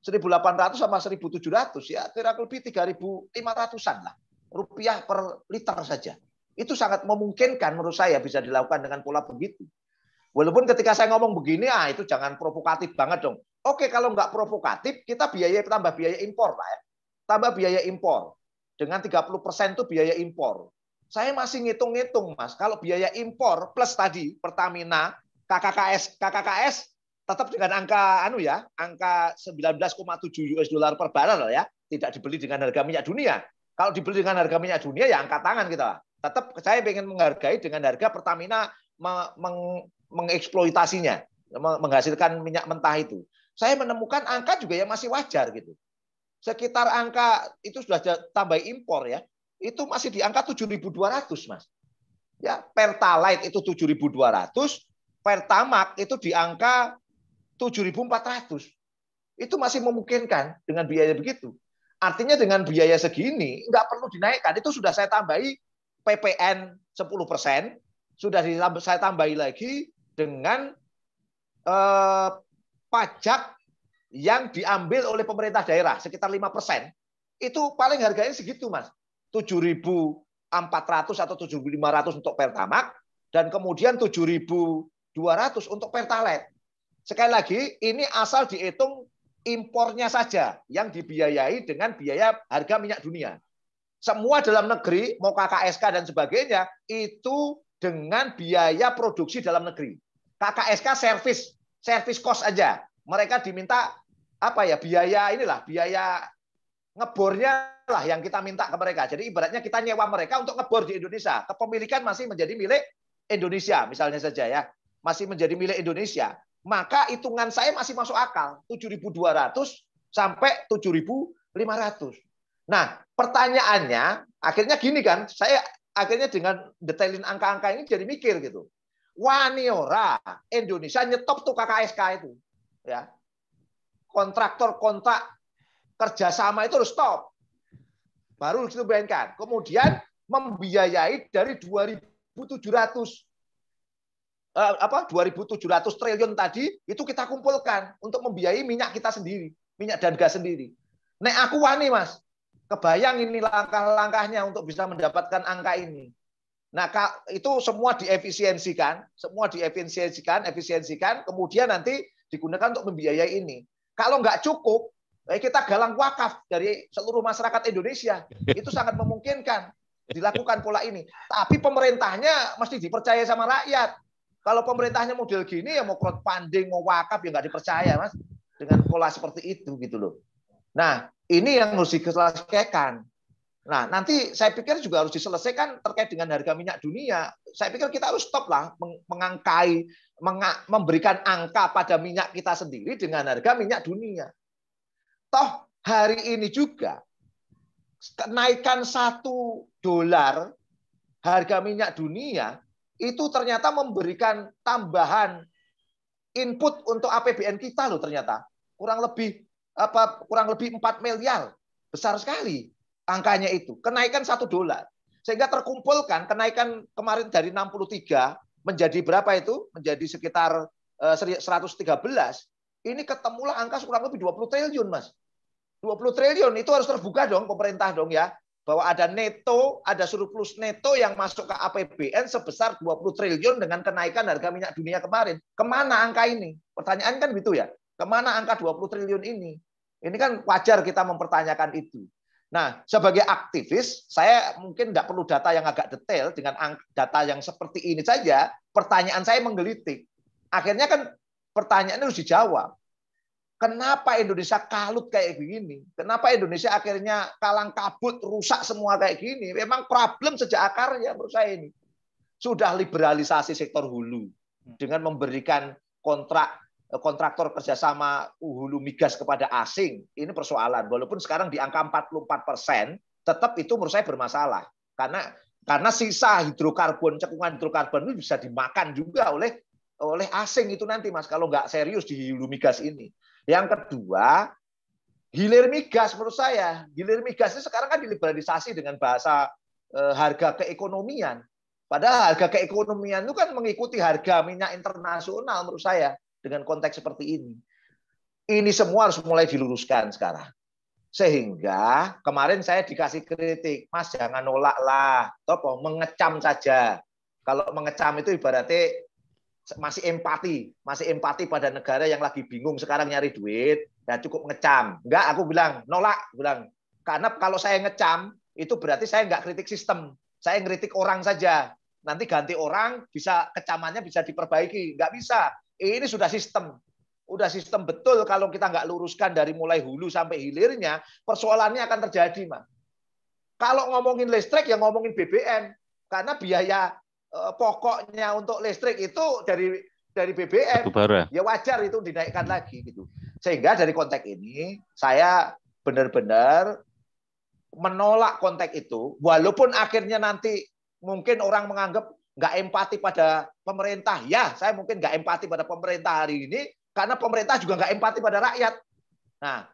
1800 sama 1700 ya kurang lebih 3500-an lah rupiah per liter saja. Itu sangat memungkinkan menurut saya bisa dilakukan dengan pola begitu. Walaupun ketika saya ngomong begini, ah itu jangan provokatif banget dong. Oke, kalau nggak provokatif, kita biaya tambah biaya impor lah ya. Tambah biaya impor. Dengan 30% itu biaya impor. Saya masih ngitung-ngitung, Mas. Kalau biaya impor plus tadi Pertamina, KKKS, KKKS tetap dengan angka anu ya, angka 19,7 US dollar per barrel ya, tidak dibeli dengan harga minyak dunia. Kalau dibeli dengan harga minyak dunia ya angkat tangan kita lah. Tetap saya ingin menghargai dengan harga Pertamina meng mengeksploitasinya, menghasilkan minyak mentah itu. Saya menemukan angka juga yang masih wajar gitu. Sekitar angka itu sudah tambah impor ya. Itu masih di angka 7.200, Mas. Ya, Pertalite itu 7.200, Pertamax itu di angka 7.400. Itu masih memungkinkan dengan biaya begitu. Artinya dengan biaya segini nggak perlu dinaikkan. Itu sudah saya tambahi PPN 10%, sudah saya tambahi lagi dengan eh, pajak yang diambil oleh pemerintah daerah sekitar 5%. Itu paling harganya segitu, Mas. 7.400 atau 7.500 untuk Pertamak dan kemudian 7.200 untuk Pertalite. Sekali lagi, ini asal dihitung impornya saja yang dibiayai dengan biaya harga minyak dunia. Semua dalam negeri, mau KKSK dan sebagainya, itu dengan biaya produksi dalam negeri. KKSK servis, servis cost aja. Mereka diminta apa ya biaya inilah biaya ngebornya lah yang kita minta ke mereka. Jadi ibaratnya kita nyewa mereka untuk ngebor di Indonesia. Kepemilikan masih menjadi milik Indonesia misalnya saja ya. Masih menjadi milik Indonesia maka hitungan saya masih masuk akal 7.200 sampai 7.500. Nah, pertanyaannya akhirnya gini kan, saya akhirnya dengan detailin angka-angka ini jadi mikir gitu. Waniora Indonesia nyetop tuh KKSK itu, ya kontraktor kontrak kerjasama itu harus stop. Baru itu bayangkan. Kemudian membiayai dari 2.700 Eh, apa 2.700 triliun tadi itu kita kumpulkan untuk membiayai minyak kita sendiri, minyak dan gas sendiri. Nek aku wani, Mas. Kebayang ini langkah-langkahnya untuk bisa mendapatkan angka ini. Nah, itu semua diefisiensikan, semua diefisiensikan, efisiensikan, kemudian nanti digunakan untuk membiayai ini. Kalau nggak cukup, eh, kita galang wakaf dari seluruh masyarakat Indonesia. Itu sangat memungkinkan dilakukan pola ini. Tapi pemerintahnya mesti dipercaya sama rakyat. Kalau pemerintahnya model gini ya mau crowdfunding, mau wakaf ya nggak dipercaya, Mas. Dengan pola seperti itu gitu loh. Nah, ini yang harus diselesaikan. Nah, nanti saya pikir juga harus diselesaikan terkait dengan harga minyak dunia. Saya pikir kita harus stop lah mengangkai, memberikan angka pada minyak kita sendiri dengan harga minyak dunia. Toh hari ini juga kenaikan satu dolar harga minyak dunia itu ternyata memberikan tambahan input untuk APBN kita loh ternyata. Kurang lebih apa kurang lebih 4 miliar. Besar sekali angkanya itu. Kenaikan satu dolar. Sehingga terkumpulkan kenaikan kemarin dari 63 menjadi berapa itu? Menjadi sekitar 113. Eh, Ini ketemulah angka kurang lebih 20 triliun, Mas. 20 triliun itu harus terbuka dong pemerintah dong ya bahwa ada neto, ada surplus neto yang masuk ke APBN sebesar 20 triliun dengan kenaikan harga minyak dunia kemarin. Kemana angka ini? Pertanyaan kan gitu ya. Kemana angka 20 triliun ini? Ini kan wajar kita mempertanyakan itu. Nah, sebagai aktivis, saya mungkin tidak perlu data yang agak detail dengan data yang seperti ini saja. Pertanyaan saya menggelitik. Akhirnya kan pertanyaan harus dijawab. Kenapa Indonesia kalut kayak begini? Kenapa Indonesia akhirnya kalang kabut, rusak semua kayak gini? Memang problem sejak akarnya menurut saya ini. Sudah liberalisasi sektor hulu hmm. dengan memberikan kontrak eh, kontraktor kerjasama hulu migas kepada asing. Ini persoalan. Walaupun sekarang di angka 44 persen, tetap itu menurut saya bermasalah. Karena karena sisa hidrokarbon, cekungan hidrokarbon itu bisa dimakan juga oleh oleh asing itu nanti mas kalau nggak serius di hulu migas ini yang kedua, hilir migas menurut saya. Hilir migas ini sekarang kan diliberalisasi dengan bahasa eh, harga keekonomian. Padahal harga keekonomian itu kan mengikuti harga minyak internasional menurut saya dengan konteks seperti ini. Ini semua harus mulai diluruskan sekarang. Sehingga kemarin saya dikasih kritik, Mas jangan nolak lah, topo mengecam saja. Kalau mengecam itu ibaratnya masih empati, masih empati pada negara yang lagi bingung sekarang nyari duit, dan cukup ngecam. Enggak, aku bilang nolak, bilang karena kalau saya ngecam itu berarti saya enggak kritik sistem, saya ngeritik orang saja. Nanti ganti orang bisa kecamannya bisa diperbaiki, enggak bisa. Ini sudah sistem, udah sistem betul kalau kita enggak luruskan dari mulai hulu sampai hilirnya, persoalannya akan terjadi, Mas. Kalau ngomongin listrik ya ngomongin BBM, karena biaya Eh, pokoknya untuk listrik itu dari dari BBM Batubara. Ya? ya wajar itu dinaikkan lagi gitu. Sehingga dari konteks ini saya benar-benar menolak konteks itu walaupun akhirnya nanti mungkin orang menganggap nggak empati pada pemerintah. Ya, saya mungkin nggak empati pada pemerintah hari ini karena pemerintah juga nggak empati pada rakyat. Nah,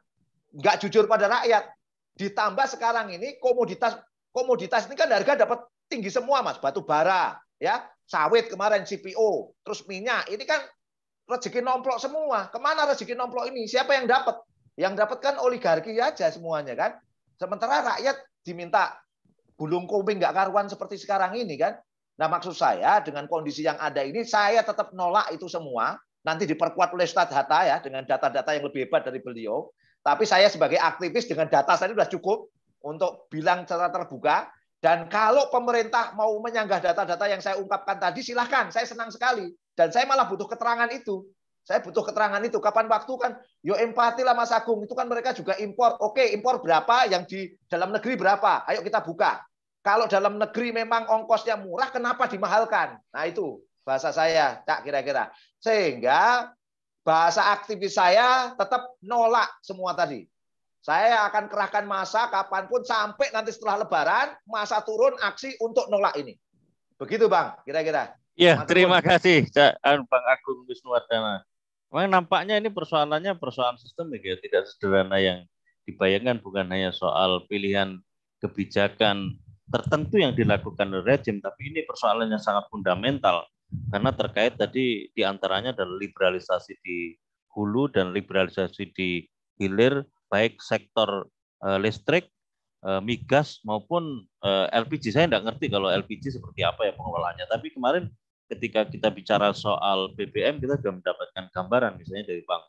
nggak jujur pada rakyat. Ditambah sekarang ini komoditas komoditas ini kan harga dapat tinggi semua mas batu bara ya sawit kemarin CPO, terus minyak. Ini kan rezeki nomplok semua. Kemana rezeki nomplok ini? Siapa yang dapat? Yang dapat kan oligarki aja semuanya kan. Sementara rakyat diminta gulung kuping nggak karuan seperti sekarang ini kan. Nah maksud saya dengan kondisi yang ada ini saya tetap nolak itu semua. Nanti diperkuat oleh stat data ya dengan data-data yang lebih hebat dari beliau. Tapi saya sebagai aktivis dengan data saya sudah cukup untuk bilang secara terbuka dan kalau pemerintah mau menyanggah data-data yang saya ungkapkan tadi, silahkan. Saya senang sekali. Dan saya malah butuh keterangan itu. Saya butuh keterangan itu. Kapan waktu kan? Yo empati lah Mas Agung. Itu kan mereka juga impor. Oke, impor berapa? Yang di dalam negeri berapa? Ayo kita buka. Kalau dalam negeri memang ongkosnya murah, kenapa dimahalkan? Nah itu bahasa saya, tak kira-kira. Sehingga bahasa aktivis saya tetap nolak semua tadi. Saya akan kerahkan masa kapanpun sampai nanti setelah Lebaran masa turun aksi untuk nolak ini. Begitu Bang, kira-kira. Iya, terima kasih Cak anu, Bang Agung Wisnuwardana. Memang nampaknya ini persoalannya persoalan sistem, ya, tidak sederhana yang dibayangkan bukan hanya soal pilihan kebijakan tertentu yang dilakukan oleh rejim, tapi ini persoalan yang sangat fundamental karena terkait tadi diantaranya adalah liberalisasi di hulu dan liberalisasi di hilir baik sektor uh, listrik, uh, eh, migas maupun uh, eh, LPG. Saya tidak ngerti kalau LPG seperti apa ya pengelolaannya. Tapi kemarin ketika kita bicara soal BBM, kita sudah mendapatkan gambaran misalnya dari Bang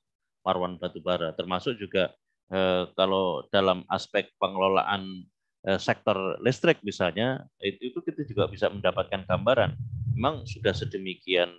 Marwan Batubara. Termasuk juga uh, kalau dalam aspek pengelolaan sektor listrik misalnya, itu, itu kita juga bisa mendapatkan gambaran. Memang sudah sedemikian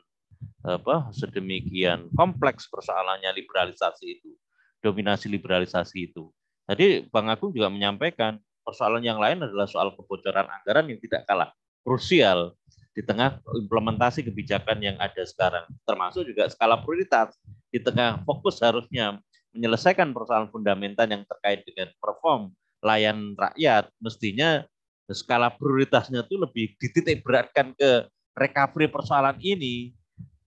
apa sedemikian kompleks persoalannya liberalisasi itu dominasi liberalisasi itu. Tadi Bang Agung juga menyampaikan persoalan yang lain adalah soal kebocoran anggaran yang tidak kalah krusial di tengah implementasi kebijakan yang ada sekarang, termasuk juga skala prioritas di tengah fokus harusnya menyelesaikan persoalan fundamental yang terkait dengan perform layan rakyat, mestinya skala prioritasnya itu lebih dititik beratkan ke recovery persoalan ini,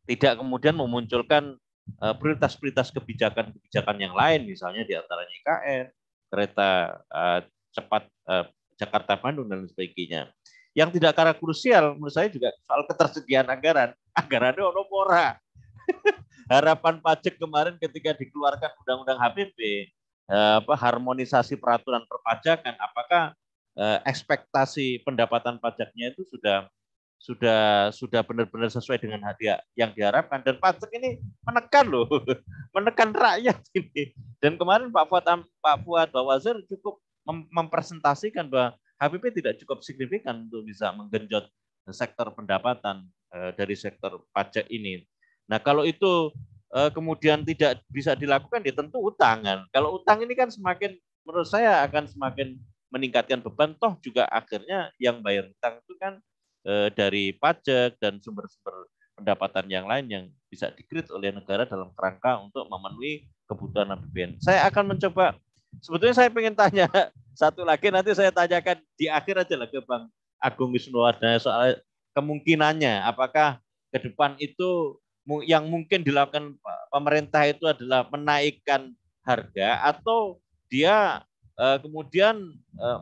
tidak kemudian memunculkan Eh, prioritas-prioritas kebijakan-kebijakan yang lain, misalnya di antaranya IKN, kereta eh, cepat eh, Jakarta-Bandung dan sebagainya. Yang tidak kalah krusial menurut saya juga soal ketersediaan anggaran. Anggaran ono ora. [LAUGHS] Harapan pajak kemarin ketika dikeluarkan undang-undang HPP, apa harmonisasi peraturan perpajakan, apakah ekspektasi pendapatan pajaknya itu sudah sudah sudah benar-benar sesuai dengan hadiah yang diharapkan dan pajak ini menekan loh [LAUGHS] menekan rakyat ini dan kemarin Pak Fuad Pak Fuad Bawazir cukup mem mempresentasikan bahwa HPP tidak cukup signifikan untuk bisa menggenjot sektor pendapatan eh, dari sektor pajak ini. Nah kalau itu eh, kemudian tidak bisa dilakukan ya tentu utangan. Kalau utang ini kan semakin menurut saya akan semakin meningkatkan beban toh juga akhirnya yang bayar utang itu kan Eh, dari pajak dan sumber-sumber pendapatan yang lain yang bisa dikrit oleh negara dalam kerangka untuk memenuhi kebutuhan APBN. Saya akan mencoba, sebetulnya saya ingin tanya [LAUGHS] satu lagi, nanti saya tanyakan di akhir aja lah ke Bang Agung Wisnuwardana soal kemungkinannya, apakah ke depan itu yang mungkin dilakukan pemerintah itu adalah menaikkan harga atau dia eh, kemudian eh,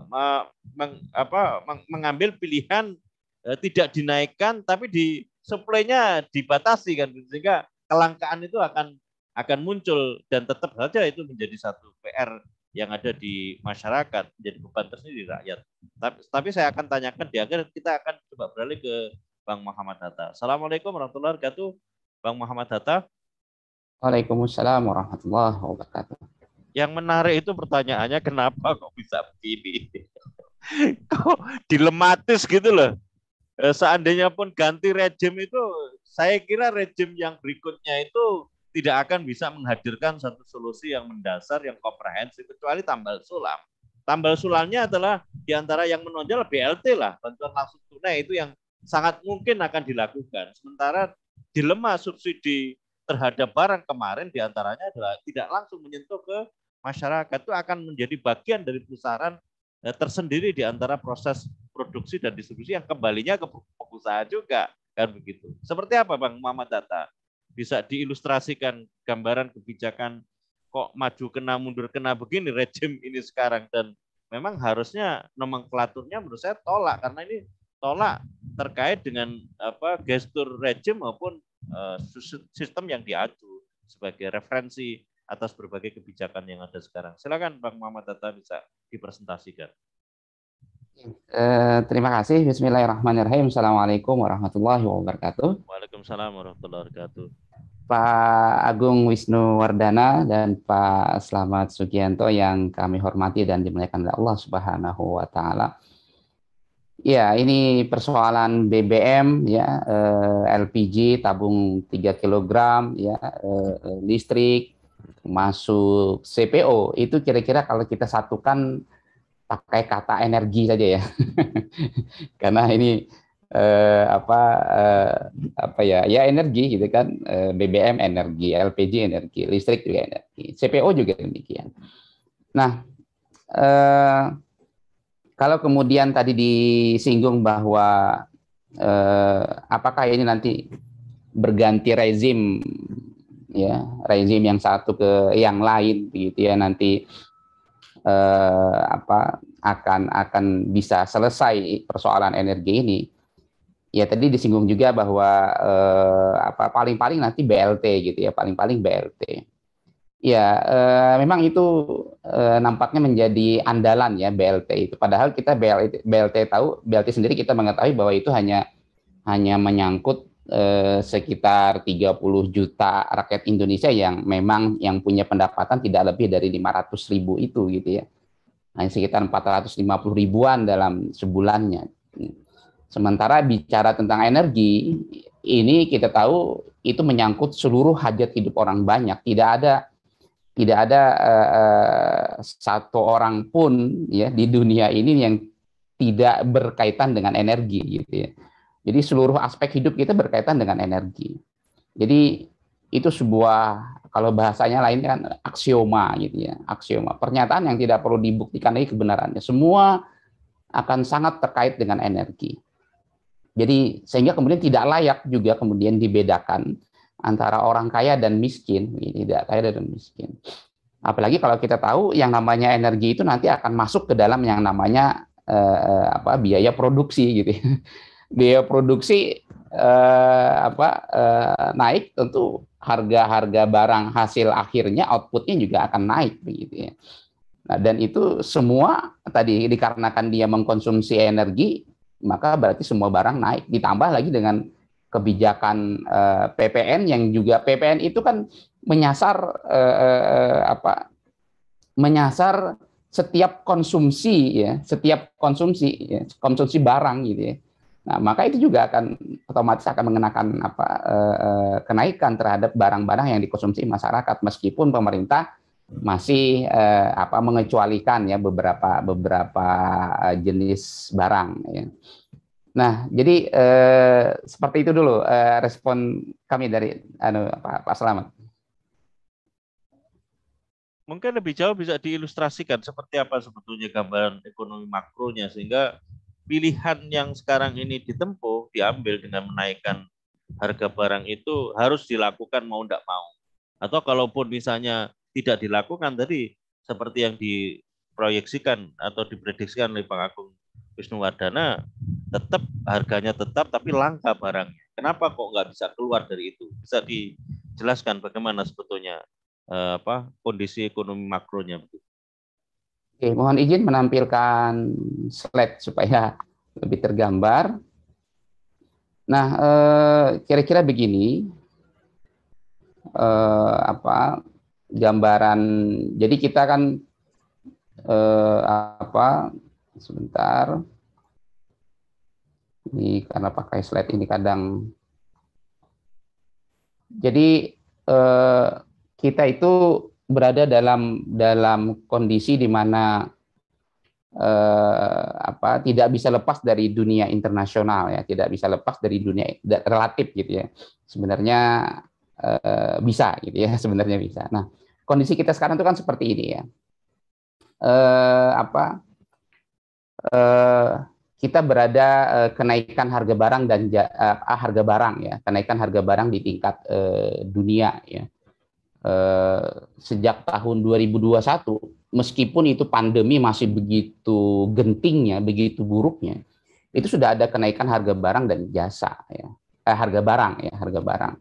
mengambil pilihan Eh, tidak dinaikkan tapi di suplainya dibatasi kan sehingga kelangkaan itu akan akan muncul dan tetap saja itu menjadi satu PR yang ada di masyarakat menjadi beban tersendiri rakyat. Tapi, tapi saya akan tanyakan di akhir kita akan coba beralih ke Bang Muhammad Hatta. Assalamualaikum warahmatullahi wabarakatuh, Bang Muhammad Hatta. Waalaikumsalam warahmatullahi wabarakatuh. Yang menarik itu pertanyaannya kenapa kok bisa begini? [LAUGHS] kok dilematis gitu loh. Eh, seandainya pun ganti rejim itu, saya kira rejim yang berikutnya itu tidak akan bisa menghadirkan satu solusi yang mendasar, yang komprehensif, kecuali tambal sulam. Tambal sulamnya adalah di antara yang menonjol BLT lah, bantuan langsung tunai itu yang sangat mungkin akan dilakukan. Sementara dilema subsidi terhadap barang kemarin diantaranya adalah tidak langsung menyentuh ke masyarakat itu akan menjadi bagian dari pusaran eh, tersendiri di antara proses produksi dan distribusi yang kembalinya ke pengusaha juga kan begitu. Seperti apa Bang Muhammad Data? Bisa diilustrasikan gambaran kebijakan kok maju kena mundur kena begini rejim ini sekarang dan memang harusnya nomenklaturnya menurut saya tolak karena ini tolak terkait dengan apa gestur rejim maupun uh, sistem yang diadu sebagai referensi atas berbagai kebijakan yang ada sekarang. Silakan Bang Muhammad Tata bisa dipresentasikan. Eh, terima kasih. Bismillahirrahmanirrahim. Assalamualaikum warahmatullahi wabarakatuh. Waalaikumsalam warahmatullahi wabarakatuh. Pak Agung Wisnu Wardana dan Pak Selamat Sugianto yang kami hormati dan dimuliakan oleh Allah Subhanahu wa taala. Ya, ini persoalan BBM ya, eh, LPG tabung 3 kg ya, eh, listrik masuk CPO itu kira-kira kalau kita satukan pakai kata energi saja ya [LAUGHS] karena ini eh, apa eh, apa ya ya energi gitu kan eh, BBM energi LPG energi listrik juga energi CPO juga demikian nah eh, kalau kemudian tadi disinggung bahwa eh, apakah ini nanti berganti rezim ya rezim yang satu ke yang lain gitu ya nanti eh, apa akan akan bisa selesai persoalan energi ini ya tadi disinggung juga bahwa eh, apa paling-paling nanti BLT gitu ya paling-paling BLT ya eh, memang itu eh, nampaknya menjadi andalan ya BLT itu padahal kita BLT BLT tahu BLT sendiri kita mengetahui bahwa itu hanya hanya menyangkut eh, sekitar 30 juta rakyat Indonesia yang memang yang punya pendapatan tidak lebih dari 500 ribu itu gitu ya. Hanya sekitar 450 ribuan dalam sebulannya. Sementara bicara tentang energi, ini kita tahu itu menyangkut seluruh hajat hidup orang banyak. Tidak ada tidak ada eh, satu orang pun ya di dunia ini yang tidak berkaitan dengan energi gitu ya jadi seluruh aspek hidup kita berkaitan dengan energi. Jadi itu sebuah kalau bahasanya lain kan aksioma gitu ya, aksioma. Pernyataan yang tidak perlu dibuktikan lagi kebenarannya. Semua akan sangat terkait dengan energi. Jadi sehingga kemudian tidak layak juga kemudian dibedakan antara orang kaya dan miskin, tidak kaya dan miskin. Apalagi kalau kita tahu yang namanya energi itu nanti akan masuk ke dalam yang namanya eh, eh apa biaya produksi gitu. Ya biaya produksi eh, apa eh, naik tentu harga-harga barang hasil akhirnya outputnya juga akan naik begitu ya. Nah, dan itu semua tadi dikarenakan dia mengkonsumsi energi maka berarti semua barang naik ditambah lagi dengan kebijakan eh, PPN yang juga PPN itu kan menyasar eh, eh, apa menyasar setiap konsumsi ya setiap konsumsi ya, konsumsi barang gitu ya Nah, maka itu juga akan otomatis akan mengenakan apa eh, eh, kenaikan terhadap barang-barang yang dikonsumsi masyarakat meskipun pemerintah masih eh, apa mengecualikan ya beberapa beberapa eh, jenis barang ya. Nah, jadi eh, seperti itu dulu eh, respon kami dari anu Pak, Pak Selamat. Mungkin lebih jauh bisa diilustrasikan seperti apa sebetulnya gambaran ekonomi makronya sehingga pilihan yang sekarang ini ditempuh diambil dengan menaikkan harga barang itu harus dilakukan mau tidak mau. Atau kalaupun misalnya tidak dilakukan tadi seperti yang diproyeksikan atau diprediksikan oleh Pak Agung Wisnuwardana tetap harganya tetap tapi langka barangnya. Kenapa kok nggak bisa keluar dari itu? Bisa dijelaskan bagaimana sebetulnya eh, apa kondisi ekonomi makronya begitu. Oke, mohon izin menampilkan slide supaya lebih tergambar. Nah, eh, kira-kira eh, begini eh, apa gambaran. Jadi kita kan eh, apa sebentar. Ini karena pakai slide ini kadang. Jadi eh, kita itu berada dalam dalam kondisi di mana eh, apa tidak bisa lepas dari dunia internasional ya tidak bisa lepas dari dunia relatif gitu ya sebenarnya eh, bisa gitu ya [LAUGHS] sebenarnya bisa nah kondisi kita sekarang itu kan seperti ini ya eh, apa eh, kita berada eh, kenaikan harga barang dan eh, harga barang ya kenaikan harga barang di tingkat eh, dunia ya Eh, sejak tahun 2021 meskipun itu pandemi masih begitu gentingnya, begitu buruknya, itu sudah ada kenaikan harga barang dan jasa ya. Eh, harga barang ya, harga barang.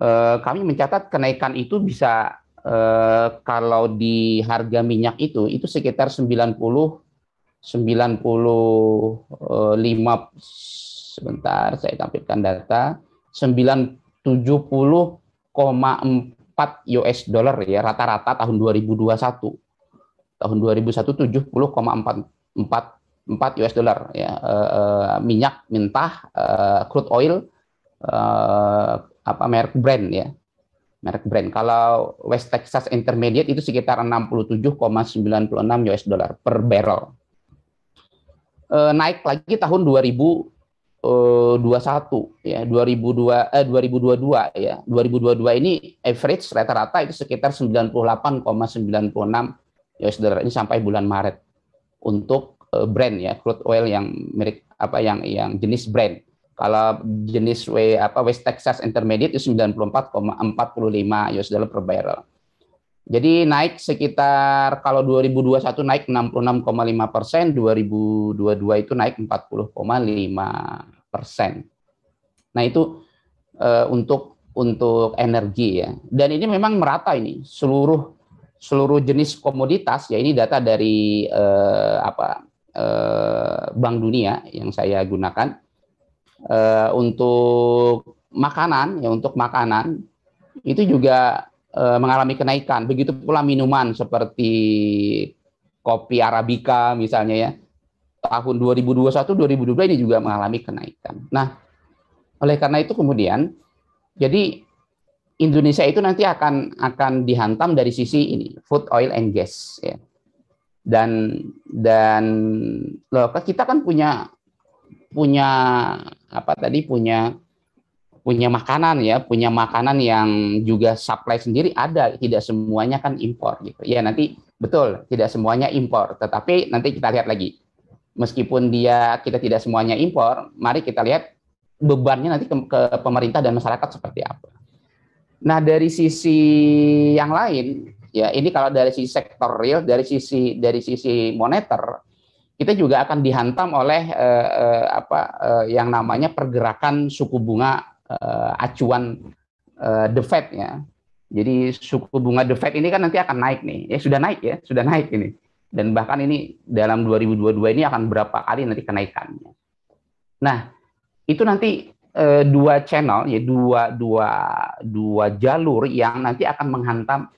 Eh, kami mencatat kenaikan itu bisa eh, kalau di harga minyak itu itu sekitar 90 95 sebentar saya tampilkan data 970,4 4 US dollar ya rata-rata tahun 2021. Tahun 2001 70,44 US dollar ya. E, e, minyak mentah e, crude oil e, apa merek brand ya. Merek brand. Kalau West Texas Intermediate itu sekitar 67,96 US dollar per barrel. E, naik lagi tahun 2000 21 eh, ya 2002 eh 2022 ya 2022 ini average rata-rata itu sekitar 98,96 ya saudara ini sampai bulan Maret untuk uh, brand ya crude oil yang merek apa yang yang jenis brand kalau jenis W apa West Texas Intermediate itu 94,45 ya saudara per barrel jadi naik sekitar kalau 2021 naik 66,5 persen, 2022 itu naik 40,5 persen. Nah itu e, untuk untuk energi ya. Dan ini memang merata ini seluruh seluruh jenis komoditas ya ini data dari e, apa e, Bank Dunia yang saya gunakan e, untuk makanan ya untuk makanan itu juga Eh, mengalami kenaikan. Begitu pula minuman seperti kopi arabica misalnya ya. Tahun 2021 2022 ini juga mengalami kenaikan. Nah, oleh karena itu kemudian jadi Indonesia itu nanti akan akan dihantam dari sisi ini food oil and gas ya. Dan dan loh kita kan punya punya apa tadi punya punya makanan ya, punya makanan yang juga supply sendiri ada, tidak semuanya kan impor gitu. Ya nanti betul, tidak semuanya impor, tetapi nanti kita lihat lagi. Meskipun dia kita tidak semuanya impor, mari kita lihat bebannya nanti ke, ke pemerintah dan masyarakat seperti apa. Nah, dari sisi yang lain, ya ini kalau dari sisi sektor real, dari sisi dari sisi moneter, kita juga akan dihantam oleh eh, eh apa eh, yang namanya pergerakan suku bunga uh, acuan uh, the Fed ya. Jadi suku bunga the Fed ini kan nanti akan naik nih. Ya sudah naik ya, sudah naik ini. Dan bahkan ini dalam 2022 ini akan berapa kali nanti kenaikannya. Nah, itu nanti uh, dua channel ya dua dua dua jalur yang nanti akan menghantam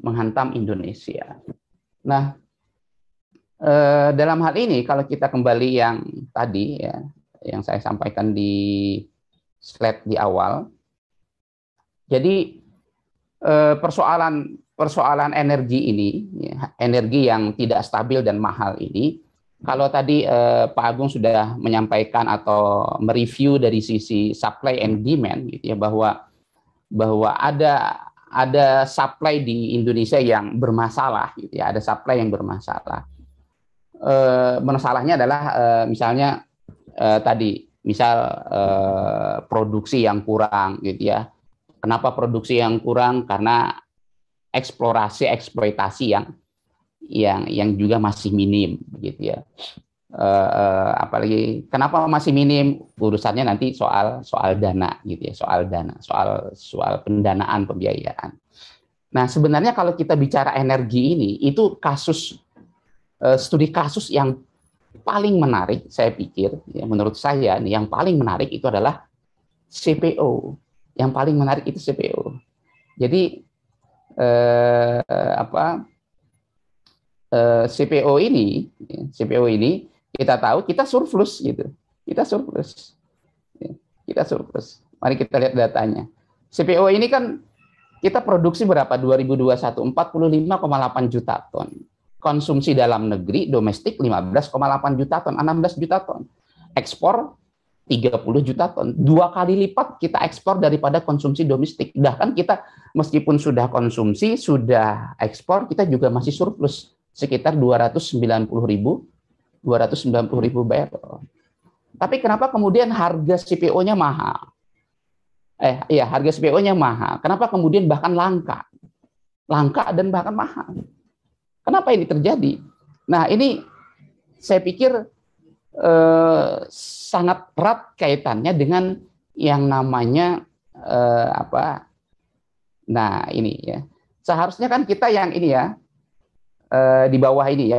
menghantam Indonesia. Nah, dalam hal ini kalau kita kembali yang tadi ya, yang saya sampaikan di slide di awal. Jadi eh, persoalan persoalan energi ini, ya, energi yang tidak stabil dan mahal ini, kalau tadi eh, Pak Agung sudah menyampaikan atau mereview dari sisi supply and demand, gitu ya, bahwa bahwa ada ada supply di Indonesia yang bermasalah, gitu ya, ada supply yang bermasalah. Eh, masalahnya adalah eh, misalnya tadi misal eh, produksi yang kurang gitu ya. Kenapa produksi yang kurang? Karena eksplorasi eksploitasi yang yang yang juga masih minim gitu ya. Eh, eh, apalagi kenapa masih minim urusannya nanti soal soal dana gitu ya, soal dana, soal soal pendanaan pembiayaan. Nah, sebenarnya kalau kita bicara energi ini itu kasus eh, studi kasus yang paling menarik saya pikir, ya, menurut saya nih, yang paling menarik itu adalah CPO. Yang paling menarik itu CPO. Jadi eh, apa eh, CPO ini, ya, CPO ini kita tahu kita surplus gitu, kita surplus, ya, kita surplus. Mari kita lihat datanya. CPO ini kan kita produksi berapa 2021 45,8 juta ton konsumsi dalam negeri domestik 15,8 juta ton, 16 juta ton. Ekspor 30 juta ton. Dua kali lipat kita ekspor daripada konsumsi domestik. Bahkan kita meskipun sudah konsumsi, sudah ekspor, kita juga masih surplus sekitar 290 ribu, 290 ribu barrel. Tapi kenapa kemudian harga CPO-nya mahal? Eh, iya, harga CPO-nya mahal. Kenapa kemudian bahkan langka? Langka dan bahkan mahal. Kenapa ini terjadi? Nah, ini saya pikir eh, sangat erat kaitannya dengan yang namanya eh, apa? Nah, ini ya. Seharusnya kan kita yang ini ya eh, di bawah ini ya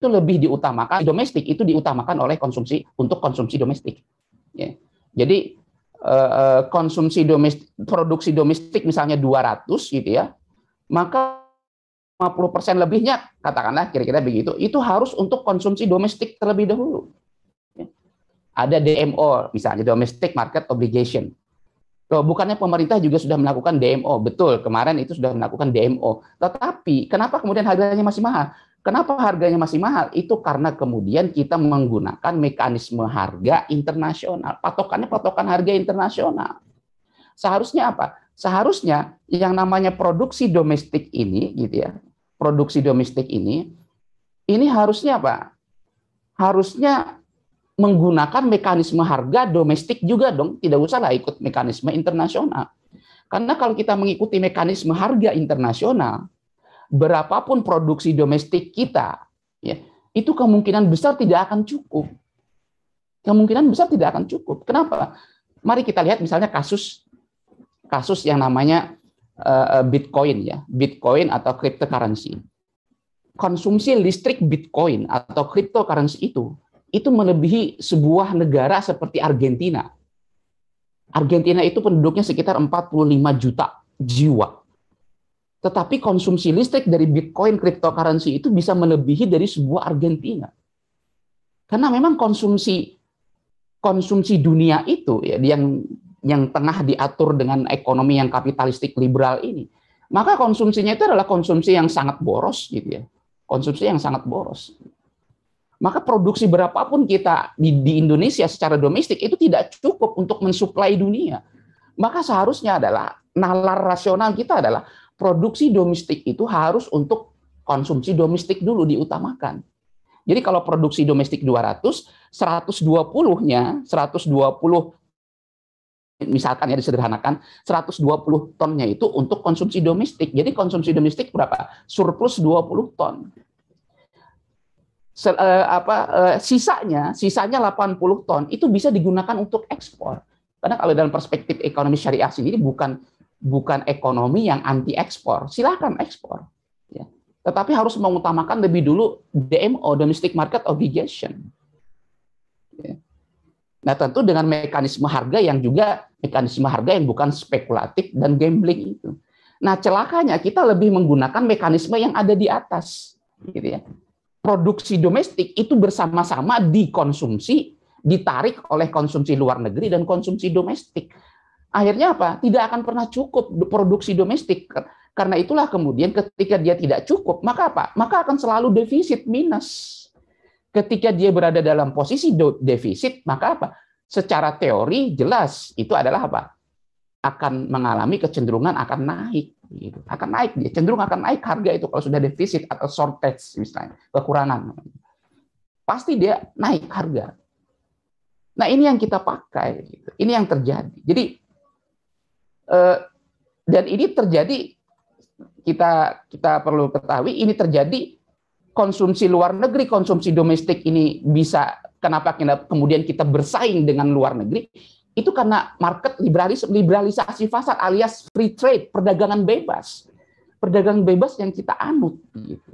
itu lebih diutamakan domestik itu diutamakan oleh konsumsi untuk konsumsi domestik. Ya. Jadi Eh, eh, konsumsi domestik, produksi domestik misalnya 200 gitu ya, maka 50% lebihnya katakanlah kira-kira begitu, itu harus untuk konsumsi domestik terlebih dahulu. Ada DMO misalnya domestic market obligation. Loh, bukannya pemerintah juga sudah melakukan DMO? Betul, kemarin itu sudah melakukan DMO. Tetapi kenapa kemudian harganya masih mahal? Kenapa harganya masih mahal? Itu karena kemudian kita menggunakan mekanisme harga internasional. Patokannya patokan harga internasional. Seharusnya apa? Seharusnya yang namanya produksi domestik ini gitu ya. Produksi domestik ini ini harusnya apa? Harusnya menggunakan mekanisme harga domestik juga dong, tidak usah lah ikut mekanisme internasional. Karena kalau kita mengikuti mekanisme harga internasional, berapapun produksi domestik kita, ya, itu kemungkinan besar tidak akan cukup. Kemungkinan besar tidak akan cukup. Kenapa? Mari kita lihat misalnya kasus kasus yang namanya eh, eh, Bitcoin ya, Bitcoin atau cryptocurrency. Konsumsi listrik Bitcoin atau cryptocurrency itu itu melebihi sebuah negara seperti Argentina. Argentina itu penduduknya sekitar 45 juta jiwa. Tetapi konsumsi listrik dari Bitcoin cryptocurrency itu bisa melebihi dari sebuah Argentina. Karena memang konsumsi konsumsi dunia itu ya yang yang tengah diatur dengan ekonomi yang kapitalistik liberal ini, maka konsumsinya itu adalah konsumsi yang sangat boros gitu ya. Konsumsi yang sangat boros. Maka produksi berapapun kita di, di Indonesia secara domestik itu tidak cukup untuk mensuplai dunia. Maka seharusnya adalah nalar rasional kita adalah produksi domestik itu harus untuk konsumsi domestik dulu diutamakan. Jadi kalau produksi domestik 200, 120-nya, 120 misalkan ya disederhanakan 120 tonnya itu untuk konsumsi domestik. Jadi konsumsi domestik berapa? Surplus 20 ton. Se, eh, apa eh, sisanya sisanya 80 ton itu bisa digunakan untuk ekspor. Karena kalau dalam perspektif ekonomi syariah sendiri bukan bukan ekonomi yang anti ekspor. Silakan ekspor. Ya. Tetapi harus mengutamakan lebih dulu DMO (domestic market obligation). Ya. Nah tentu dengan mekanisme harga yang juga mekanisme harga yang bukan spekulatif dan gambling itu. Nah celakanya kita lebih menggunakan mekanisme yang ada di atas, gitu ya. Produksi domestik itu bersama-sama dikonsumsi, ditarik oleh konsumsi luar negeri dan konsumsi domestik Akhirnya apa? Tidak akan pernah cukup produksi domestik. Karena itulah kemudian ketika dia tidak cukup, maka apa? Maka akan selalu defisit minus. Ketika dia berada dalam posisi defisit, maka apa? Secara teori jelas itu adalah apa? akan mengalami kecenderungan akan naik gitu. akan naik dia cenderung akan naik harga itu kalau sudah defisit atau shortage misalnya kekurangan pasti dia naik harga nah ini yang kita pakai gitu. ini yang terjadi jadi Eh, dan ini terjadi kita kita perlu ketahui ini terjadi konsumsi luar negeri, konsumsi domestik ini bisa kenapa kemudian kita bersaing dengan luar negeri itu karena market liberalis liberalisasi pasar alias free trade, perdagangan bebas. Perdagangan bebas yang kita anut gitu.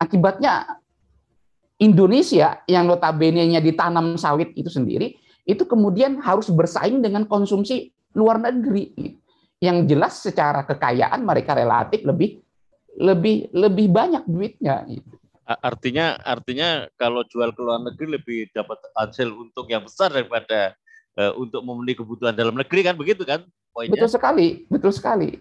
Akibatnya Indonesia yang notabene-nya ditanam sawit itu sendiri itu kemudian harus bersaing dengan konsumsi luar negeri. Yang jelas secara kekayaan mereka relatif lebih lebih lebih banyak duitnya. Artinya artinya kalau jual ke luar negeri lebih dapat hasil untung yang besar daripada e, untuk memenuhi kebutuhan dalam negeri kan begitu kan? Poinnya. Betul sekali, betul sekali.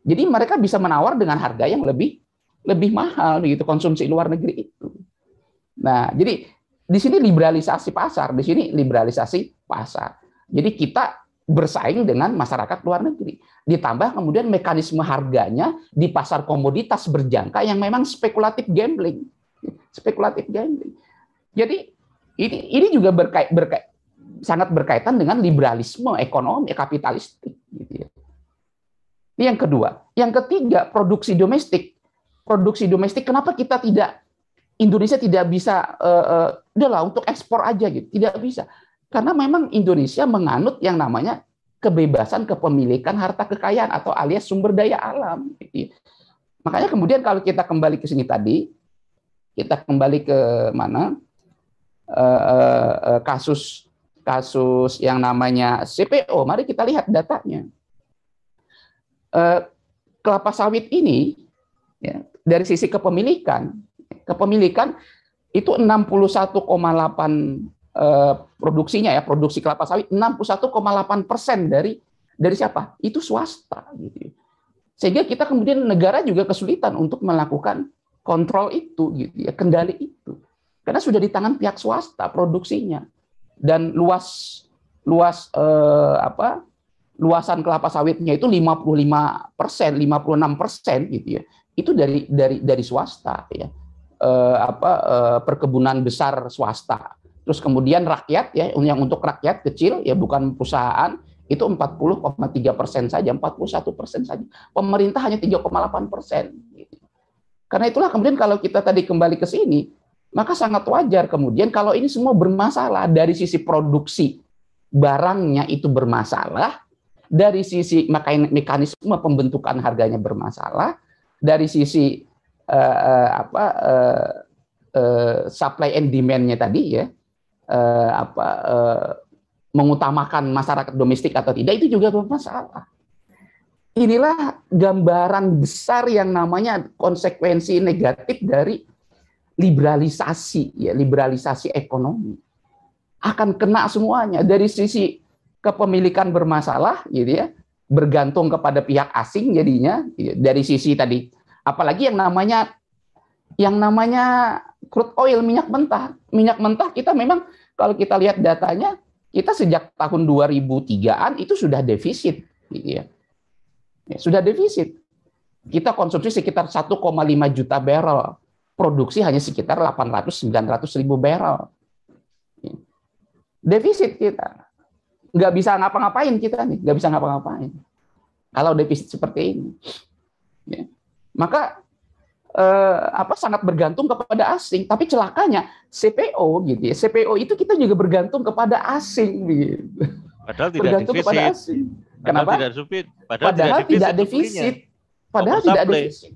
Jadi mereka bisa menawar dengan harga yang lebih lebih mahal begitu konsumsi luar negeri itu. Nah, jadi di sini liberalisasi pasar, di sini liberalisasi pasar. Jadi kita bersaing dengan masyarakat luar negeri. Ditambah kemudian mekanisme harganya di pasar komoditas berjangka yang memang spekulatif gambling. Spekulatif gambling. Jadi ini ini juga berkait, berkait sangat berkaitan dengan liberalisme ekonomi kapitalistik Ini gitu ya. yang kedua. Yang ketiga, produksi domestik. Produksi domestik kenapa kita tidak Indonesia tidak bisa uh, uh, udahlah untuk ekspor aja gitu. Tidak bisa karena memang Indonesia menganut yang namanya kebebasan kepemilikan harta kekayaan atau alias sumber daya alam. Makanya kemudian kalau kita kembali ke sini tadi, kita kembali ke mana eh, eh, eh, kasus kasus yang namanya CPO. Mari kita lihat datanya. Kelapa sawit ini ya, dari sisi kepemilikan, kepemilikan itu delapan. Eh, produksinya ya, produksi kelapa sawit 61,8 persen dari dari siapa? Itu swasta. Gitu. Ya. Sehingga kita kemudian negara juga kesulitan untuk melakukan kontrol itu, gitu ya, kendali itu, karena sudah di tangan pihak swasta produksinya dan luas luas eh, apa luasan kelapa sawitnya itu 55 persen, 56 persen gitu ya. Itu dari dari dari swasta ya. Eh, apa eh, perkebunan besar swasta terus kemudian rakyat ya yang untuk rakyat kecil ya bukan perusahaan itu 40,3 persen saja, 41 persen saja. Pemerintah hanya 3,8 persen. Karena itulah kemudian kalau kita tadi kembali ke sini, maka sangat wajar kemudian kalau ini semua bermasalah dari sisi produksi barangnya itu bermasalah, dari sisi mekanisme pembentukan harganya bermasalah, dari sisi uh, apa uh, uh, supply and demand-nya tadi ya, eh, apa eh, mengutamakan masyarakat domestik atau tidak itu juga bermasalah. Inilah gambaran besar yang namanya konsekuensi negatif dari liberalisasi ya liberalisasi ekonomi akan kena semuanya dari sisi kepemilikan bermasalah gitu ya bergantung kepada pihak asing jadinya gitu ya, dari sisi tadi apalagi yang namanya yang namanya crude oil minyak mentah. Minyak mentah kita memang kalau kita lihat datanya kita sejak tahun 2003-an itu sudah defisit gitu ya. ya sudah defisit. Kita konsumsi sekitar 1,5 juta barrel. Produksi hanya sekitar 800-900 ribu barrel. Ya. Defisit kita. Nggak bisa ngapa-ngapain kita nih. Nggak bisa ngapa-ngapain. Kalau defisit seperti ini. Ya. Maka eh, apa sangat bergantung kepada asing. Tapi celakanya CPO gitu ya. CPO itu kita juga bergantung kepada asing gitu. Padahal tidak bergantung defisit. kepada asing. Kenapa? Padahal tidak, supit. Padahal Padahal tidak defisit. Padahal tidak supply. defisit.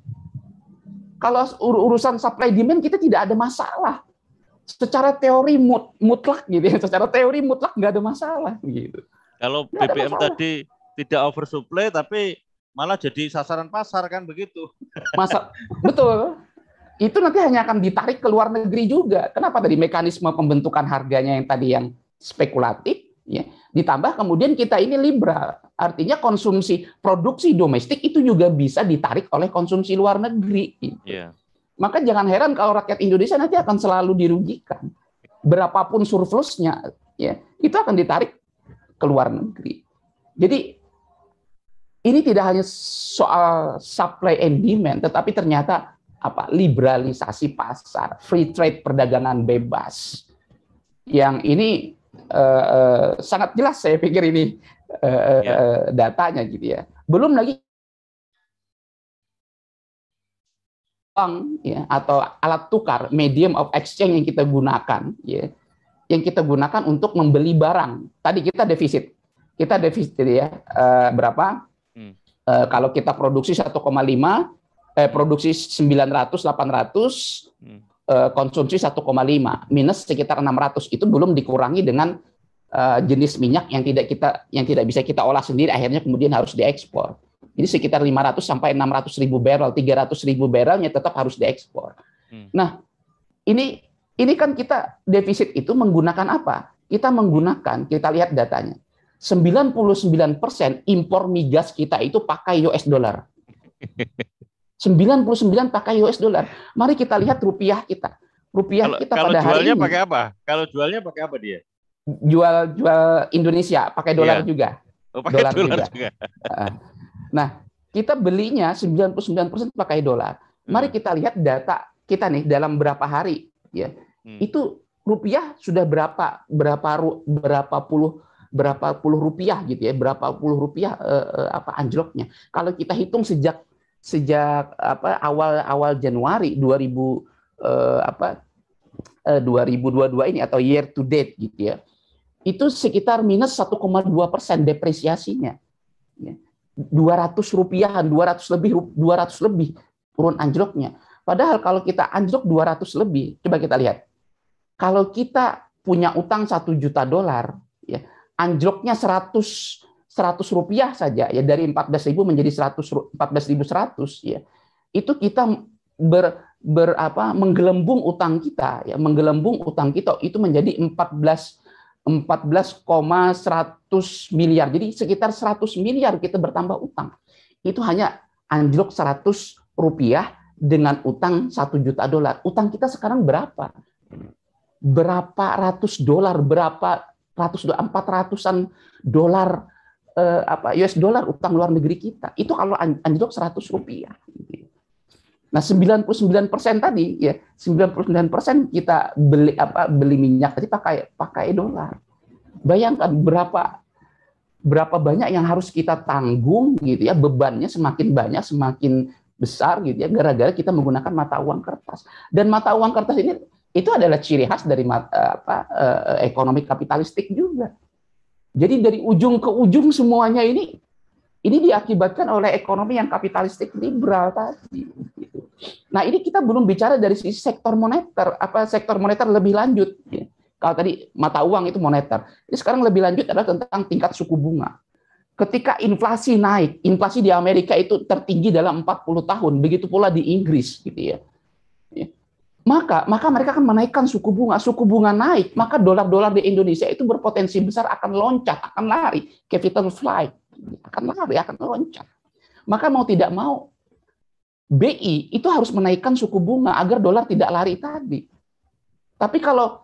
Kalau urusan supply demand kita tidak ada masalah. Secara teori mut, mutlak gitu ya. Secara teori mutlak nggak ada masalah gitu. Kalau BBM tadi tidak oversupply tapi malah jadi sasaran pasar kan begitu. [LAUGHS] Masa betul. Itu nanti hanya akan ditarik ke luar negeri juga. Kenapa tadi mekanisme pembentukan harganya yang tadi yang spekulatif ya ditambah kemudian kita ini liberal. Artinya konsumsi produksi domestik itu juga bisa ditarik oleh konsumsi luar negeri. Gitu. Yeah. Maka jangan heran kalau rakyat Indonesia nanti akan selalu dirugikan. Berapapun surplusnya ya, itu akan ditarik ke luar negeri. Jadi ini tidak hanya soal supply and demand, tetapi ternyata apa liberalisasi pasar, free trade perdagangan bebas, yang ini uh, uh, sangat jelas saya pikir ini uh, uh, datanya gitu ya. Belum lagi uang ya atau alat tukar medium of exchange yang kita gunakan ya yang kita gunakan untuk membeli barang tadi kita defisit kita defisit ya uh, berapa e, kalau kita produksi 1,5 eh, produksi 900 800 e, konsumsi 1,5 minus sekitar 600 itu belum dikurangi dengan eh, jenis minyak yang tidak kita yang tidak bisa kita olah sendiri akhirnya kemudian harus diekspor. Jadi sekitar 500 sampai 600 ribu barrel, 300 ribu barrelnya tetap harus diekspor. Hmm. Nah, ini ini kan kita defisit itu menggunakan apa? Kita menggunakan, kita lihat datanya. 99% impor migas kita itu pakai US dollar. 99 pakai US dollar. Mari kita lihat rupiah kita. Rupiah kalau, kita kalau pada hari ini. Kalau jualnya pakai apa? Kalau jualnya pakai apa dia? Jual jual Indonesia pakai dolar iya. juga. Oh, pakai dolar juga. juga. nah, kita belinya 99% pakai dolar. Mari hmm. kita lihat data kita nih dalam berapa hari ya. Hmm. Itu rupiah sudah berapa berapa berapa puluh berapa puluh rupiah gitu ya, berapa puluh rupiah eh, eh, apa anjloknya. Kalau kita hitung sejak sejak apa awal awal Januari 2000 eh, apa eh, 2022 ini atau year to date gitu ya, itu sekitar minus 1,2 persen depresiasinya. 200 ya. rupiahan, 200 lebih, 200 lebih turun anjloknya. Padahal kalau kita anjlok 200 lebih, coba kita lihat. Kalau kita punya utang 1 juta dolar, ya anjloknya 100 100 rupiah saja ya dari 14.000 menjadi 100 14.100 ya itu kita ber, ber apa menggelembung utang kita ya menggelembung utang kita itu menjadi 14 14,100 miliar jadi sekitar 100 miliar kita bertambah utang itu hanya anjlok 100 rupiah dengan utang satu juta dolar utang kita sekarang berapa berapa ratus dolar berapa 400 400-an dolar eh, apa US dollar utang luar negeri kita. Itu kalau anjlok 100 rupiah. Gitu. Nah, 99% persen tadi ya, 99% persen kita beli apa beli minyak tadi pakai pakai dolar. Bayangkan berapa berapa banyak yang harus kita tanggung gitu ya, bebannya semakin banyak semakin besar gitu ya gara-gara kita menggunakan mata uang kertas. Dan mata uang kertas ini itu adalah ciri khas dari eh, apa, eh, ekonomi kapitalistik juga. Jadi dari ujung ke ujung semuanya ini ini diakibatkan oleh ekonomi yang kapitalistik liberal tadi. Gitu. Nah ini kita belum bicara dari sisi sektor moneter apa sektor moneter lebih lanjut. Ya. Kalau tadi mata uang itu moneter, ini sekarang lebih lanjut adalah tentang tingkat suku bunga. Ketika inflasi naik, inflasi di Amerika itu tertinggi dalam 40 tahun, begitu pula di Inggris gitu ya, ya maka maka mereka akan menaikkan suku bunga. Suku bunga naik, maka dolar-dolar di Indonesia itu berpotensi besar akan loncat, akan lari, capital flight, akan lari, akan loncat. Maka mau tidak mau BI itu harus menaikkan suku bunga agar dolar tidak lari tadi. Tapi kalau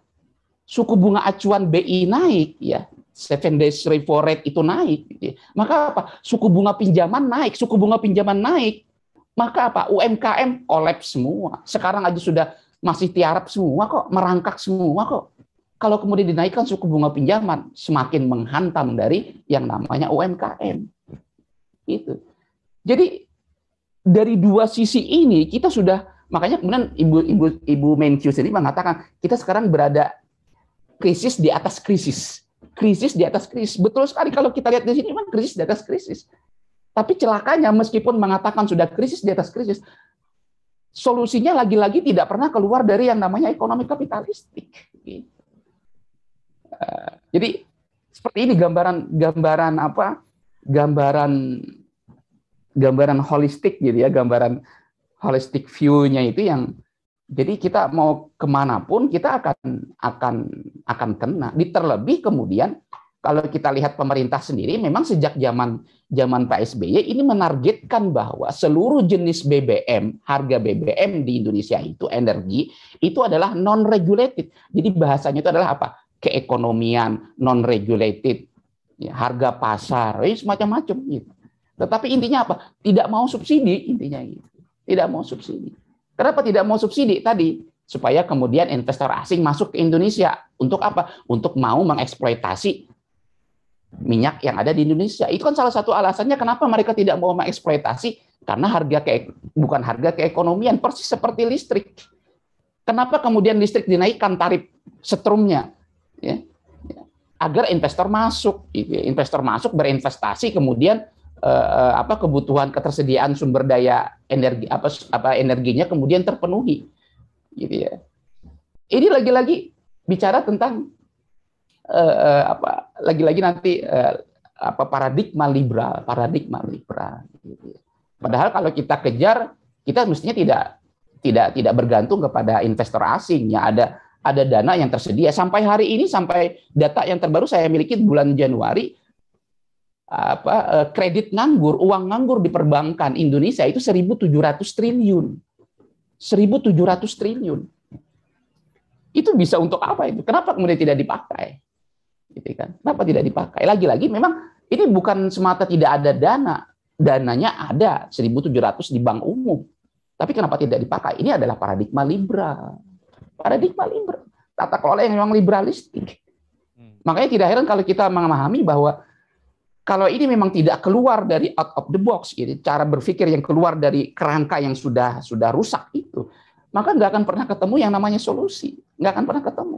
suku bunga acuan BI naik, ya seven days repo rate itu naik, gitu ya, maka apa? Suku bunga pinjaman naik, suku bunga pinjaman naik, maka apa? UMKM kolaps semua. Sekarang aja sudah masih tiarap semua kok, merangkak semua kok. Kalau kemudian dinaikkan suku bunga pinjaman, semakin menghantam dari yang namanya UMKM. Itu. Jadi dari dua sisi ini kita sudah makanya kemudian ibu ibu ibu Menkyu sendiri mengatakan kita sekarang berada krisis di atas krisis, krisis di atas krisis. Betul sekali kalau kita lihat di sini memang krisis di atas krisis. Tapi celakanya meskipun mengatakan sudah krisis di atas krisis, solusinya lagi-lagi tidak pernah keluar dari yang namanya ekonomi kapitalistik. Gitu. Eh, jadi seperti ini gambaran gambaran apa? Gambaran gambaran holistik gitu ya, gambaran holistik view-nya itu yang jadi kita mau kemanapun kita akan akan akan kena. Diterlebih kemudian kalau kita lihat pemerintah sendiri memang sejak zaman zaman Pak SBY ini menargetkan bahwa seluruh jenis BBM, harga BBM di Indonesia itu energi itu adalah non regulated. Jadi bahasanya itu adalah apa? keekonomian non regulated, ya, harga pasar, ya, semacam macam gitu. Tetapi intinya apa? Tidak mau subsidi intinya gitu. Tidak mau subsidi. Kenapa tidak mau subsidi tadi? Supaya kemudian investor asing masuk ke Indonesia untuk apa? Untuk mau mengeksploitasi minyak yang ada di Indonesia. Itu kan salah satu alasannya kenapa mereka tidak mau mengeksploitasi karena harga ke bukan harga keekonomian persis seperti listrik. Kenapa kemudian listrik dinaikkan tarif setrumnya? Ya, ya. agar investor masuk, gitu ya. investor masuk berinvestasi kemudian eh, apa kebutuhan ketersediaan sumber daya energi apa apa energinya kemudian terpenuhi, gitu ya. Ini lagi-lagi bicara tentang Eh, eh, apa lagi-lagi nanti uh, apa paradigma liberal, paradigma liberal. Gitu ya. Padahal kalau kita kejar, kita mestinya tidak tidak tidak bergantung kepada investor asing ya ada ada dana yang tersedia sampai hari ini sampai data yang terbaru saya miliki bulan Januari apa kredit nganggur, uang nganggur di perbankan Indonesia itu 1.700 triliun. 1.700 triliun. Itu bisa untuk apa itu? Kenapa kemudian tidak dipakai? gitu kan? Kenapa tidak dipakai? Lagi-lagi memang ini bukan semata tidak ada dana, dananya ada 1.700 di bank umum. Tapi kenapa tidak dipakai? Ini adalah paradigma liberal. Paradigma liberal. Tata kelola yang memang liberalistik. Hmm. Makanya tidak heran kalau kita memahami bahwa kalau ini memang tidak keluar dari out of the box, ini gitu, cara berpikir yang keluar dari kerangka yang sudah sudah rusak itu, maka nggak akan pernah ketemu yang namanya solusi, nggak akan pernah ketemu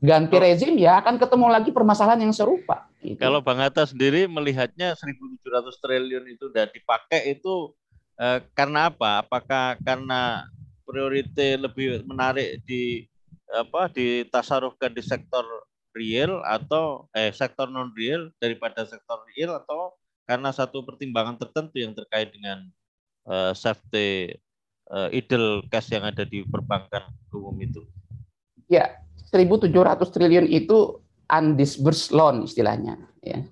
ganti rezim ya akan ketemu lagi permasalahan yang serupa. Gitu. Kalau Bang Hatta sendiri melihatnya 1.700 triliun itu sudah dipakai itu eh, karena apa? Apakah karena prioritas lebih menarik di apa ditasarufkan di sektor real atau eh sektor non real daripada sektor real atau karena satu pertimbangan tertentu yang terkait dengan eh, safety uh, idle cash yang ada di perbankan umum itu. Ya, 1.700 triliun itu undisbursed loan istilahnya. Ya.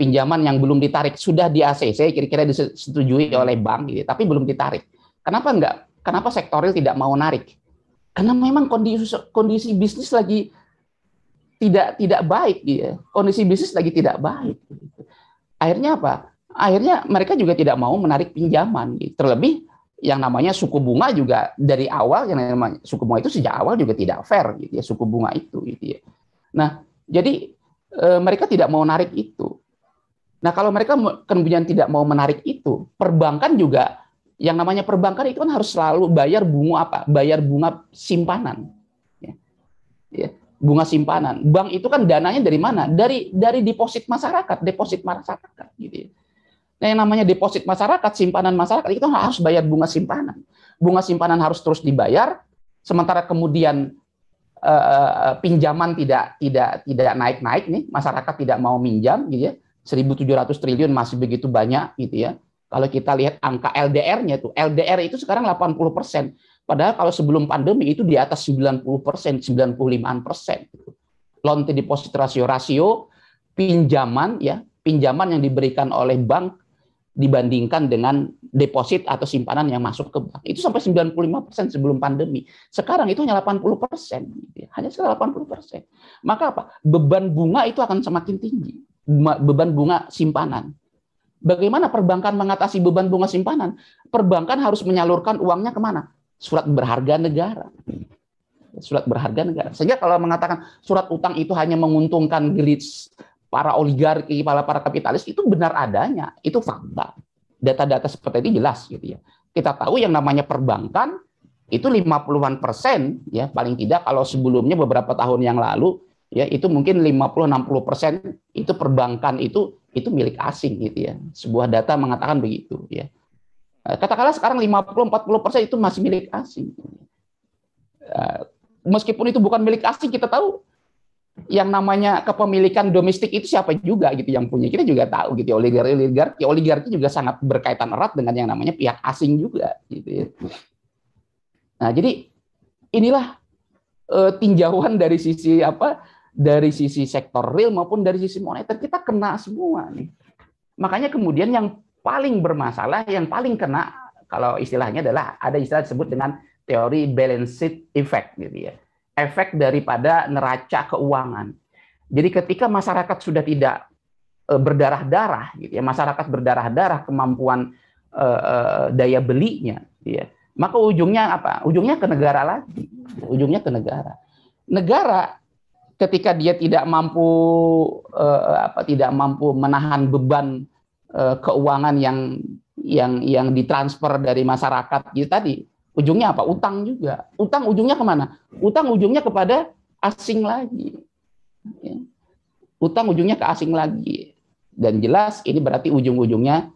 Pinjaman yang belum ditarik sudah di ACC, kira-kira disetujui oleh bank, gitu, tapi belum ditarik. Kenapa enggak? Kenapa sektoril tidak mau narik? Karena memang kondisi kondisi bisnis lagi tidak tidak baik, gitu. kondisi bisnis lagi tidak baik. Gitu. Akhirnya apa? Akhirnya mereka juga tidak mau menarik pinjaman. Gitu. Terlebih yang namanya suku bunga juga dari awal yang namanya suku bunga itu sejak awal juga tidak fair gitu ya suku bunga itu gitu ya. Nah, jadi e, mereka tidak mau narik itu. Nah, kalau mereka kemudian tidak mau menarik itu, perbankan juga yang namanya perbankan itu kan harus selalu bayar bunga apa? Bayar bunga simpanan. Ya. ya. Bunga simpanan. Bank itu kan dananya dari mana? Dari dari deposit masyarakat, deposit masyarakat gitu ya. Nah, yang namanya deposit masyarakat, simpanan masyarakat itu kan harus bayar bunga simpanan. Bunga simpanan harus terus dibayar, sementara kemudian eh, pinjaman tidak tidak tidak naik naik nih, masyarakat tidak mau minjam, gitu ya. 1.700 triliun masih begitu banyak, gitu ya. Kalau kita lihat angka LDR-nya itu, LDR itu sekarang 80 persen. Padahal kalau sebelum pandemi itu di atas 90 persen, 95 persen. Loan to deposit rasio rasio pinjaman ya pinjaman yang diberikan oleh bank dibandingkan dengan deposit atau simpanan yang masuk ke bank. Itu sampai 95% sebelum pandemi. Sekarang itu hanya 80%. Gitu ya. Hanya sekitar 80%. Maka apa? Beban bunga itu akan semakin tinggi. Beban bunga simpanan. Bagaimana perbankan mengatasi beban bunga simpanan? Perbankan harus menyalurkan uangnya kemana? Surat berharga negara. Surat berharga negara. Sehingga kalau mengatakan surat utang itu hanya menguntungkan gelis para oligarki, para para kapitalis itu benar adanya, itu fakta. Data-data seperti ini jelas gitu ya. Kita tahu yang namanya perbankan itu 50-an persen ya paling tidak kalau sebelumnya beberapa tahun yang lalu ya itu mungkin 50-60 persen itu perbankan itu itu milik asing gitu ya. Sebuah data mengatakan begitu ya. Eh, katakanlah sekarang 50-40 persen itu masih milik asing. Eh, meskipun itu bukan milik asing, kita tahu yang namanya kepemilikan domestik itu siapa juga gitu yang punya kita juga tahu gitu ya, oligarki oligarki ya, oligarki juga sangat berkaitan erat dengan yang namanya pihak asing juga gitu ya. nah jadi inilah e, tinjauan dari sisi apa dari sisi sektor real maupun dari sisi moneter kita kena semua nih makanya kemudian yang paling bermasalah yang paling kena kalau istilahnya adalah ada istilah disebut dengan teori balance sheet effect gitu ya efek daripada neraca keuangan. Jadi ketika masyarakat sudah tidak eh, berdarah-darah, gitu ya, masyarakat berdarah-darah kemampuan uh, daya belinya, gitu ya, maka ujungnya apa? Ujungnya ke negara lagi, ujungnya ke negara. Negara ketika dia tidak mampu uh, apa tidak mampu menahan beban keuangan yang yang yang ditransfer dari masyarakat gitu tadi ujungnya apa? Utang juga. Utang ujungnya kemana? Utang ujungnya kepada asing lagi. Ya. Utang ujungnya ke asing lagi. Dan jelas ini berarti ujung-ujungnya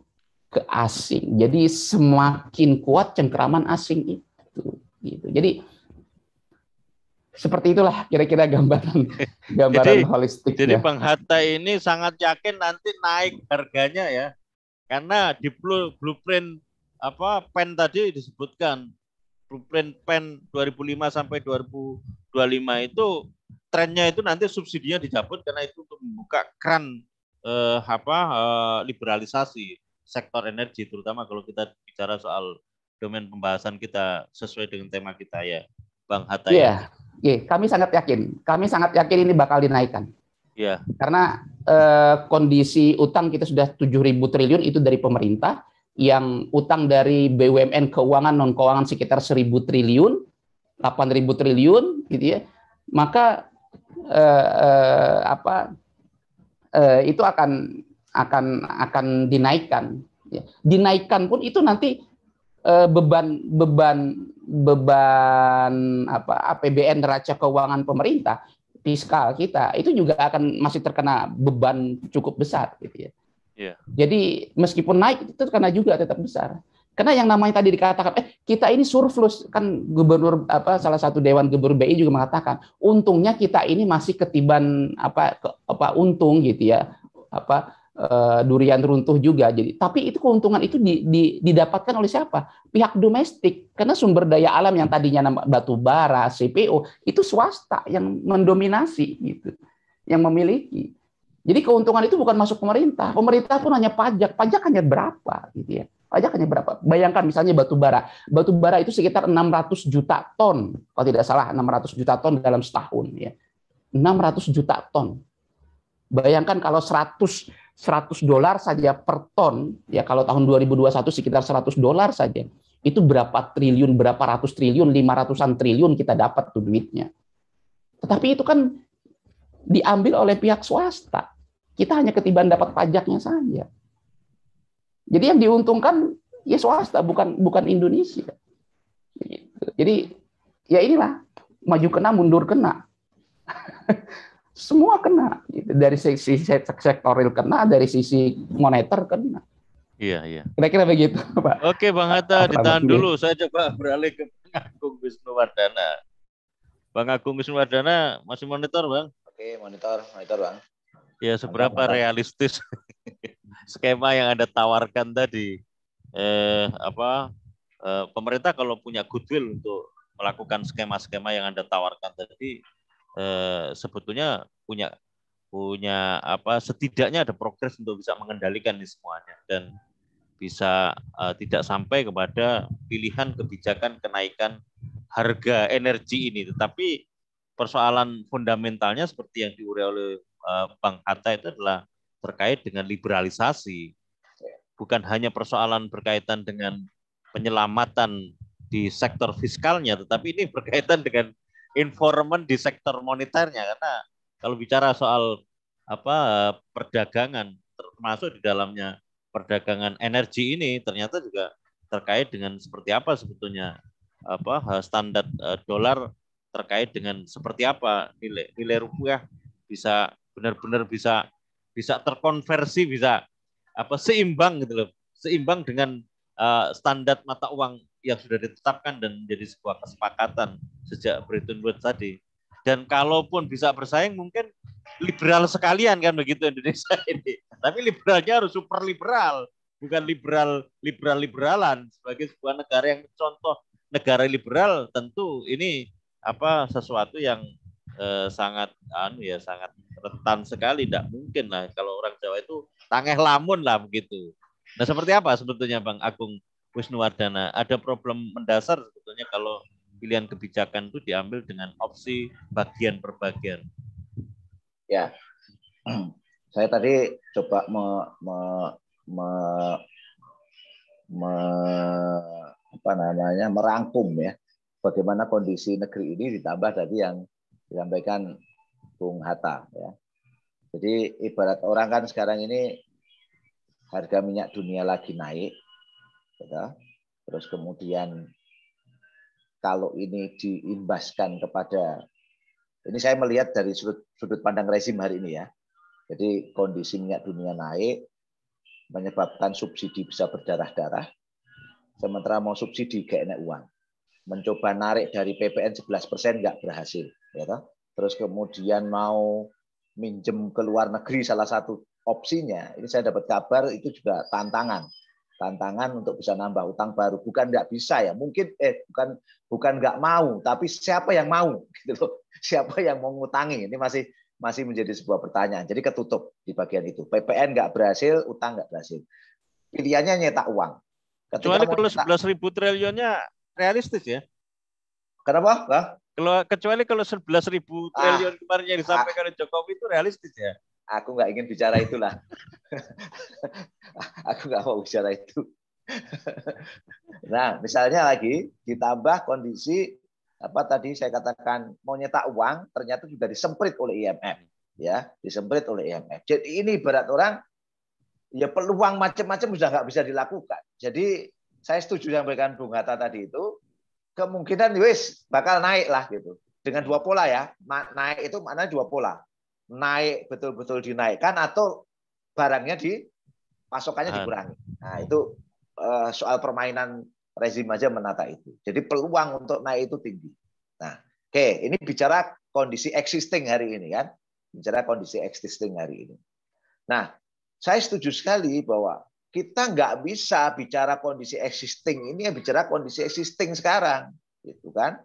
ke asing. Jadi semakin kuat cengkeraman asing itu. Gitu. Jadi seperti itulah kira-kira gambaran [LAUGHS] gambaran jadi, holistik. Jadi ya. Bang Hatta ini sangat yakin nanti naik harganya ya, karena di blueprint apa pen tadi disebutkan blueprint pen 2005 sampai 2025 itu trennya itu nanti subsidinya dicabut karena itu untuk membuka keran eh, apa eh, liberalisasi sektor energi terutama kalau kita bicara soal domain pembahasan kita sesuai dengan tema kita ya Bang Hatta. Ya. Iya. iya, kami sangat yakin. Kami sangat yakin ini bakal dinaikkan. Iya. Yeah. Karena eh, kondisi utang kita sudah 7.000 triliun itu dari pemerintah yang utang dari BUMN keuangan non keuangan sekitar 1000 triliun, 8000 triliun gitu ya. Maka eh, eh, apa eh, itu akan akan akan dinaikkan. ya. Dinaikkan pun itu nanti eh, beban beban beban apa APBN neraca keuangan pemerintah fiskal kita itu juga akan masih terkena beban cukup besar gitu ya. Iya. Jadi meskipun naik itu karena juga tetap besar. Karena yang namanya tadi dikatakan, eh kita ini surplus kan gubernur apa salah satu dewan gubernur BI juga mengatakan, untungnya kita ini masih ketiban apa ke, apa untung gitu ya apa Uh, durian runtuh juga. Jadi, tapi itu keuntungan itu di, di, didapatkan oleh siapa? Pihak domestik. Karena sumber daya alam yang tadinya nama batu bara, CPO itu swasta yang mendominasi gitu, yang memiliki. Jadi keuntungan itu bukan masuk pemerintah. Pemerintah pun hanya pajak. Pajak hanya berapa gitu ya. Pajak hanya berapa? Bayangkan misalnya batu bara. Batu bara itu sekitar 600 juta ton. Kalau tidak salah 600 juta ton dalam setahun ya. 600 juta ton. Bayangkan kalau 100 100 dolar saja per ton, ya kalau tahun 2021 sekitar 100 dolar saja, itu berapa triliun, berapa ratus triliun, lima ratusan triliun kita dapat tuh duitnya. Tetapi itu kan diambil oleh pihak swasta. Kita hanya ketiban dapat pajaknya saja. Jadi yang diuntungkan ya swasta bukan bukan Indonesia. Gitu. Jadi ya inilah maju kena mundur kena. [LAUGHS] Semua kena gitu. dari sisi sektor kena, dari sisi moneter kena. Iya, iya. Kira-kira begitu, [LAUGHS] Pak. Oke, Bang Hatta, ditahan dulu. Saya coba beralih ke Bang Agung Wisnuwardana. Bang Agung Wisnuwardana masih monitor, Bang? Oke, monitor, monitor, Bang. Ya seberapa realistis [LAUGHS] skema yang Anda tawarkan tadi eh apa eh, pemerintah kalau punya goodwill untuk melakukan skema-skema yang Anda tawarkan tadi eh, sebetulnya punya punya apa setidaknya ada progres untuk bisa mengendalikan ini semuanya dan bisa uh, tidak sampai kepada pilihan kebijakan kenaikan harga energi ini. Tetapi persoalan fundamentalnya seperti yang diurai oleh Eh, Bang Hatta itu adalah terkait dengan liberalisasi, bukan hanya persoalan berkaitan dengan penyelamatan di sektor fiskalnya, tetapi ini berkaitan dengan informan di sektor moneternya karena kalau bicara soal apa perdagangan termasuk di dalamnya perdagangan energi ini ternyata juga terkait dengan seperti apa sebetulnya apa standar eh, dolar terkait dengan seperti apa nilai nilai rupiah bisa benar-benar bisa bisa terkonversi bisa apa seimbang gitu loh seimbang dengan uh, standar mata uang yang sudah ditetapkan dan menjadi sebuah kesepakatan sejak Bretton Woods tadi dan kalaupun bisa bersaing mungkin liberal sekalian kan begitu Indonesia [LAUGHS] ini tapi liberalnya harus super liberal bukan liberal liberal liberalan sebagai sebuah negara yang contoh negara liberal tentu ini apa sesuatu yang eh, sangat anu ya sangat rentan sekali tidak mungkin lah kalau orang Jawa itu tangeh lamun lah begitu. Nah seperti apa sebetulnya Bang Agung Wisnuwardana? Ada problem mendasar sebetulnya kalau pilihan kebijakan itu diambil dengan opsi bagian per bagian. Ya, [CLEARS THROAT] saya tadi coba me, me, me, me, apa namanya merangkum ya bagaimana kondisi negeri ini ditambah tadi yang disampaikan Bung Hatta ya. Jadi ibarat orang kan sekarang ini harga minyak dunia lagi naik, gitu. terus kemudian kalau ini diimbaskan kepada ini saya melihat dari sudut, sudut pandang rezim hari ini ya. Jadi kondisi minyak dunia naik menyebabkan subsidi bisa berdarah-darah. Sementara mau subsidi gak enak uang. Mencoba narik dari PPN 11% nggak berhasil ya toh? terus kemudian mau minjem ke luar negeri salah satu opsinya ini saya dapat kabar itu juga tantangan tantangan untuk bisa nambah utang baru bukan nggak bisa ya mungkin eh bukan bukan nggak mau tapi siapa yang mau [LAUGHS] gitu loh siapa yang mau ngutangi ini masih masih menjadi sebuah pertanyaan jadi ketutup di bagian itu PPN nggak berhasil utang nggak berhasil pilihannya nyetak uang Ketika kecuali kalau sebelas ribu triliunnya realistis ya kenapa Hah? Kalau kecuali kalau 11 ribu ah. triliun kemarin yang disampaikan ah. oleh ah, Jokowi itu realistis ya. Aku nggak ingin bicara itulah. [LAUGHS] aku nggak mau bicara itu. nah, misalnya lagi ditambah kondisi apa tadi saya katakan mau nyetak uang ternyata sudah disemprit oleh IMF ya disemprit oleh IMF jadi ini berat orang ya peluang macam-macam sudah nggak bisa dilakukan jadi saya setuju yang berikan Bung Hatta tadi itu kemungkinan wis bakal naik lah gitu. Dengan dua pola ya. Naik itu mana dua pola. Naik betul-betul dinaikkan atau barangnya di pasokannya nah. dikurangi. Nah, itu eh, soal permainan rezim aja menata itu. Jadi peluang untuk naik itu tinggi. Nah, oke, okay. ini bicara kondisi existing hari ini kan. Bicara kondisi existing hari ini. Nah, saya setuju sekali bahwa kita nggak bisa bicara kondisi existing ini ya bicara kondisi existing sekarang, gitu kan?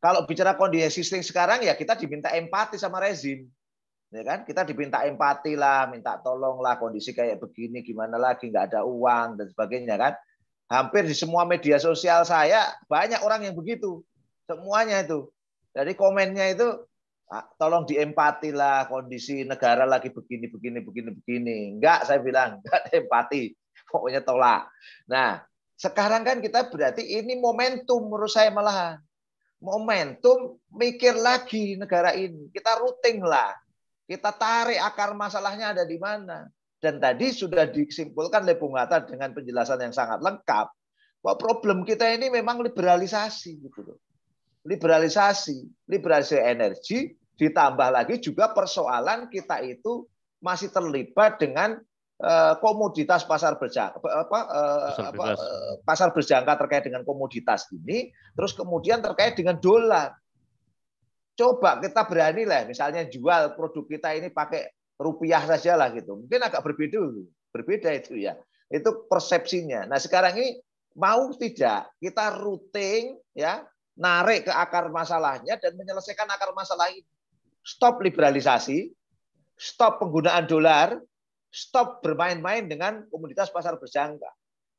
Kalau bicara kondisi existing sekarang ya kita diminta empati sama rezim, ya kan? Kita diminta empati lah, minta tolong lah kondisi kayak begini gimana lagi nggak ada uang dan sebagainya kan? Hampir di semua media sosial saya banyak orang yang begitu, semuanya itu. dari komennya itu Ah, tolong diempati lah kondisi negara lagi begini begini begini begini. Enggak, saya bilang [LAUGHS] enggak empati. Pokoknya tolak. Nah, sekarang kan kita berarti ini momentum menurut saya malah Momentum mikir lagi negara ini. Kita ruting lah. Kita tarik akar masalahnya ada di mana. Dan tadi sudah disimpulkan oleh Bung Hatta dengan penjelasan yang sangat lengkap. Bahwa problem kita ini memang liberalisasi gitu loh. Liberalisasi, liberalisasi energi, Ditambah lagi juga persoalan kita itu masih terlibat dengan eh, komoditas pasar berjangka apa, apa, eh, eh, pasar berjangka terkait dengan komoditas ini terus kemudian terkait dengan dolar coba kita berani lah misalnya jual produk kita ini pakai rupiah saja lah gitu mungkin agak berbeda berbeda itu ya itu persepsinya nah sekarang ini mau tidak kita routing ya narik ke akar masalahnya dan menyelesaikan akar masalah ini stop liberalisasi, stop penggunaan dolar, stop bermain-main dengan komunitas pasar berjangka.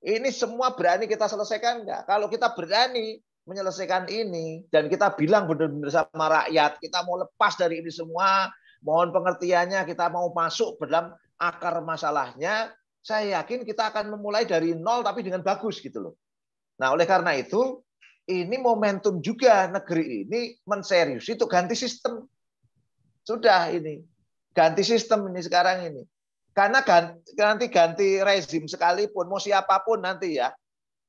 Ini semua berani kita selesaikan enggak? Kalau kita berani menyelesaikan ini dan kita bilang benar-benar sama rakyat, kita mau lepas dari ini semua, mohon pengertiannya, kita mau masuk dalam akar masalahnya, saya yakin kita akan memulai dari nol tapi dengan bagus gitu loh. Nah, oleh karena itu ini momentum juga negeri ini menserius itu ganti sistem. Sudah ini. Ganti sistem ini sekarang ini. Karena ganti, nanti ganti rezim sekalipun, mau siapapun nanti ya.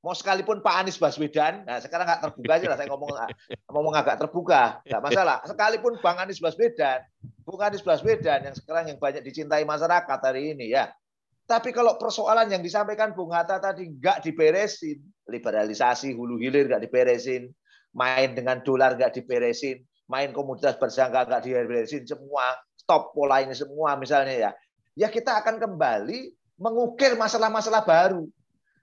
Mau sekalipun Pak Anies Baswedan, nah sekarang nggak terbuka aja lah, saya ngomong, ngomong agak terbuka, nggak masalah. Sekalipun Bang Anies Baswedan, Bung Anies Baswedan yang sekarang yang banyak dicintai masyarakat hari ini ya. Tapi kalau persoalan yang disampaikan Bung Hatta tadi nggak diberesin, liberalisasi hulu hilir nggak diberesin, main dengan dolar nggak diberesin, main komoditas berjangka nggak dihilir semua, stop pola ini semua misalnya ya. Ya kita akan kembali mengukir masalah-masalah baru.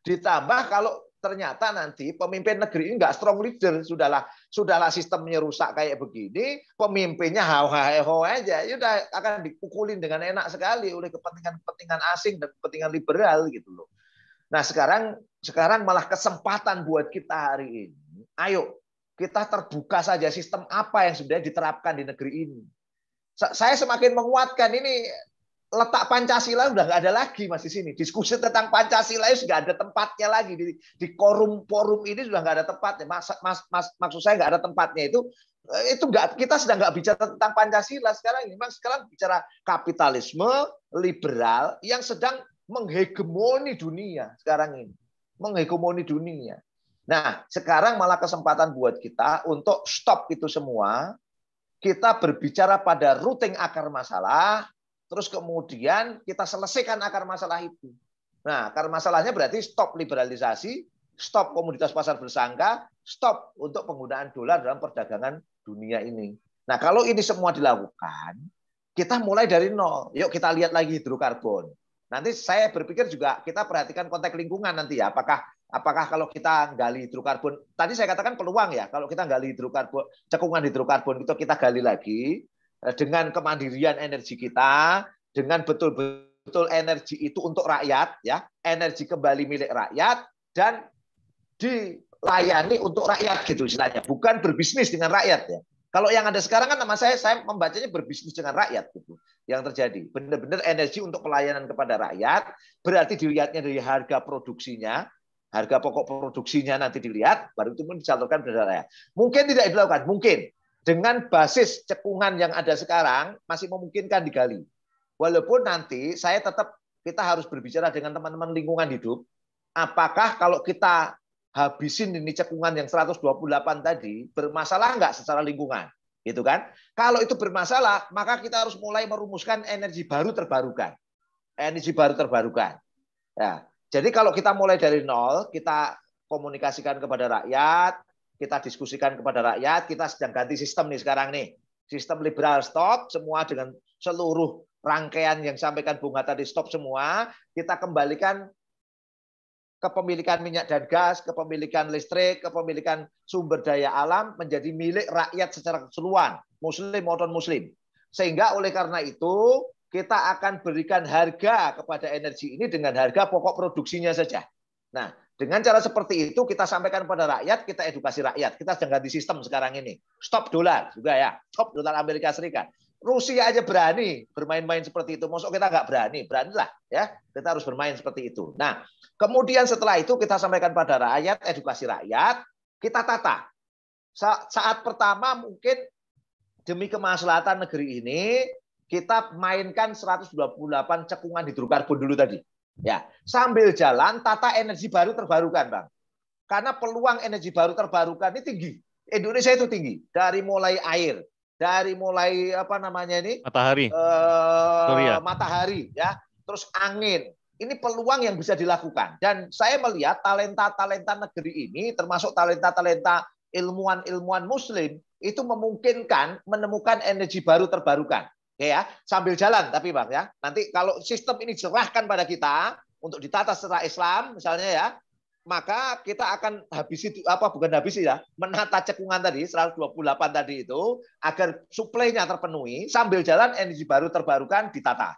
Ditambah kalau ternyata nanti pemimpin negeri ini nggak strong leader sudahlah sudahlah sistemnya rusak kayak begini pemimpinnya hawa aja ya udah akan dipukulin dengan enak sekali oleh kepentingan-kepentingan asing dan kepentingan liberal gitu loh nah sekarang sekarang malah kesempatan buat kita hari ini ayo kita terbuka saja sistem apa yang sebenarnya diterapkan di negeri ini. Saya semakin menguatkan ini letak Pancasila udah nggak ada lagi mas di sini. Diskusi tentang Pancasila itu nggak ada tempatnya lagi di, di korum forum ini sudah nggak ada tempatnya. Mas, mas, mas, maksud saya nggak ada tempatnya itu eh, itu nggak kita sedang nggak bicara tentang Pancasila sekarang ini, mas sekarang bicara kapitalisme liberal yang sedang menghegemoni dunia sekarang ini, menghegemoni dunia. Nah, sekarang malah kesempatan buat kita untuk stop itu semua. Kita berbicara pada routing akar masalah, terus kemudian kita selesaikan akar masalah itu. Nah, akar masalahnya berarti stop liberalisasi, stop komoditas pasar bersangka, stop untuk penggunaan dolar dalam perdagangan dunia ini. Nah, kalau ini semua dilakukan, kita mulai dari nol. Yuk kita lihat lagi hidrokarbon. Nanti saya berpikir juga kita perhatikan konteks lingkungan nanti ya. Apakah apakah kalau kita gali hidrokarbon, tadi saya katakan peluang ya, kalau kita gali hidrokarbon, cekungan hidrokarbon itu kita gali lagi eh, dengan kemandirian energi kita, dengan betul-betul energi itu untuk rakyat ya, energi kembali milik rakyat dan dilayani untuk rakyat gitu istilahnya, bukan berbisnis dengan rakyat ya. Kalau yang ada sekarang kan nama saya, saya membacanya berbisnis dengan rakyat gitu. Yang terjadi benar-benar energi untuk pelayanan kepada rakyat, berarti dilihatnya dari harga produksinya, harga pokok produksinya nanti dilihat, baru itu pun disalurkan kepada rakyat. Mungkin tidak dilakukan, mungkin dengan basis cekungan yang ada sekarang masih memungkinkan digali. Walaupun nanti saya tetap kita harus berbicara dengan teman-teman lingkungan hidup, apakah kalau kita habisin ini cekungan yang 128 tadi bermasalah nggak secara lingkungan gitu kan kalau itu bermasalah maka kita harus mulai merumuskan energi baru terbarukan energi baru terbarukan ya jadi kalau kita mulai dari nol kita komunikasikan kepada rakyat kita diskusikan kepada rakyat kita sedang ganti sistem nih sekarang nih sistem liberal stop semua dengan seluruh rangkaian yang sampaikan bunga tadi stop semua kita kembalikan kepemilikan minyak dan gas, kepemilikan listrik, kepemilikan sumber daya alam menjadi milik rakyat secara keseluruhan, muslim maupun muslim. Sehingga oleh karena itu kita akan berikan harga kepada energi ini dengan harga pokok produksinya saja. Nah, dengan cara seperti itu kita sampaikan kepada rakyat, kita edukasi rakyat. Kita sedang ganti sistem sekarang ini. Stop dolar juga ya. Stop dolar Amerika Serikat. Rusia aja berani bermain-main seperti itu. Masuk kita nggak berani, beranilah ya. Kita harus bermain seperti itu. Nah, kemudian setelah itu kita sampaikan pada rakyat, edukasi rakyat, kita tata. Sa saat pertama mungkin demi kemaslahatan negeri ini kita mainkan 128 cekungan hidrokarbon dulu tadi. Ya, sambil jalan tata energi baru terbarukan, Bang. Karena peluang energi baru terbarukan ini tinggi. Indonesia itu tinggi dari mulai air, dari mulai apa namanya ini matahari uh, matahari ya terus angin ini peluang yang bisa dilakukan dan saya melihat talenta-talenta negeri ini termasuk talenta-talenta ilmuwan-ilmuwan muslim itu memungkinkan menemukan energi baru terbarukan ya sambil jalan tapi Bang ya nanti kalau sistem ini diserahkan pada kita untuk ditata secara Islam misalnya ya maka kita akan habis itu apa bukan habis ya menata cekungan tadi 128 tadi itu agar suplainya terpenuhi sambil jalan energi baru terbarukan ditata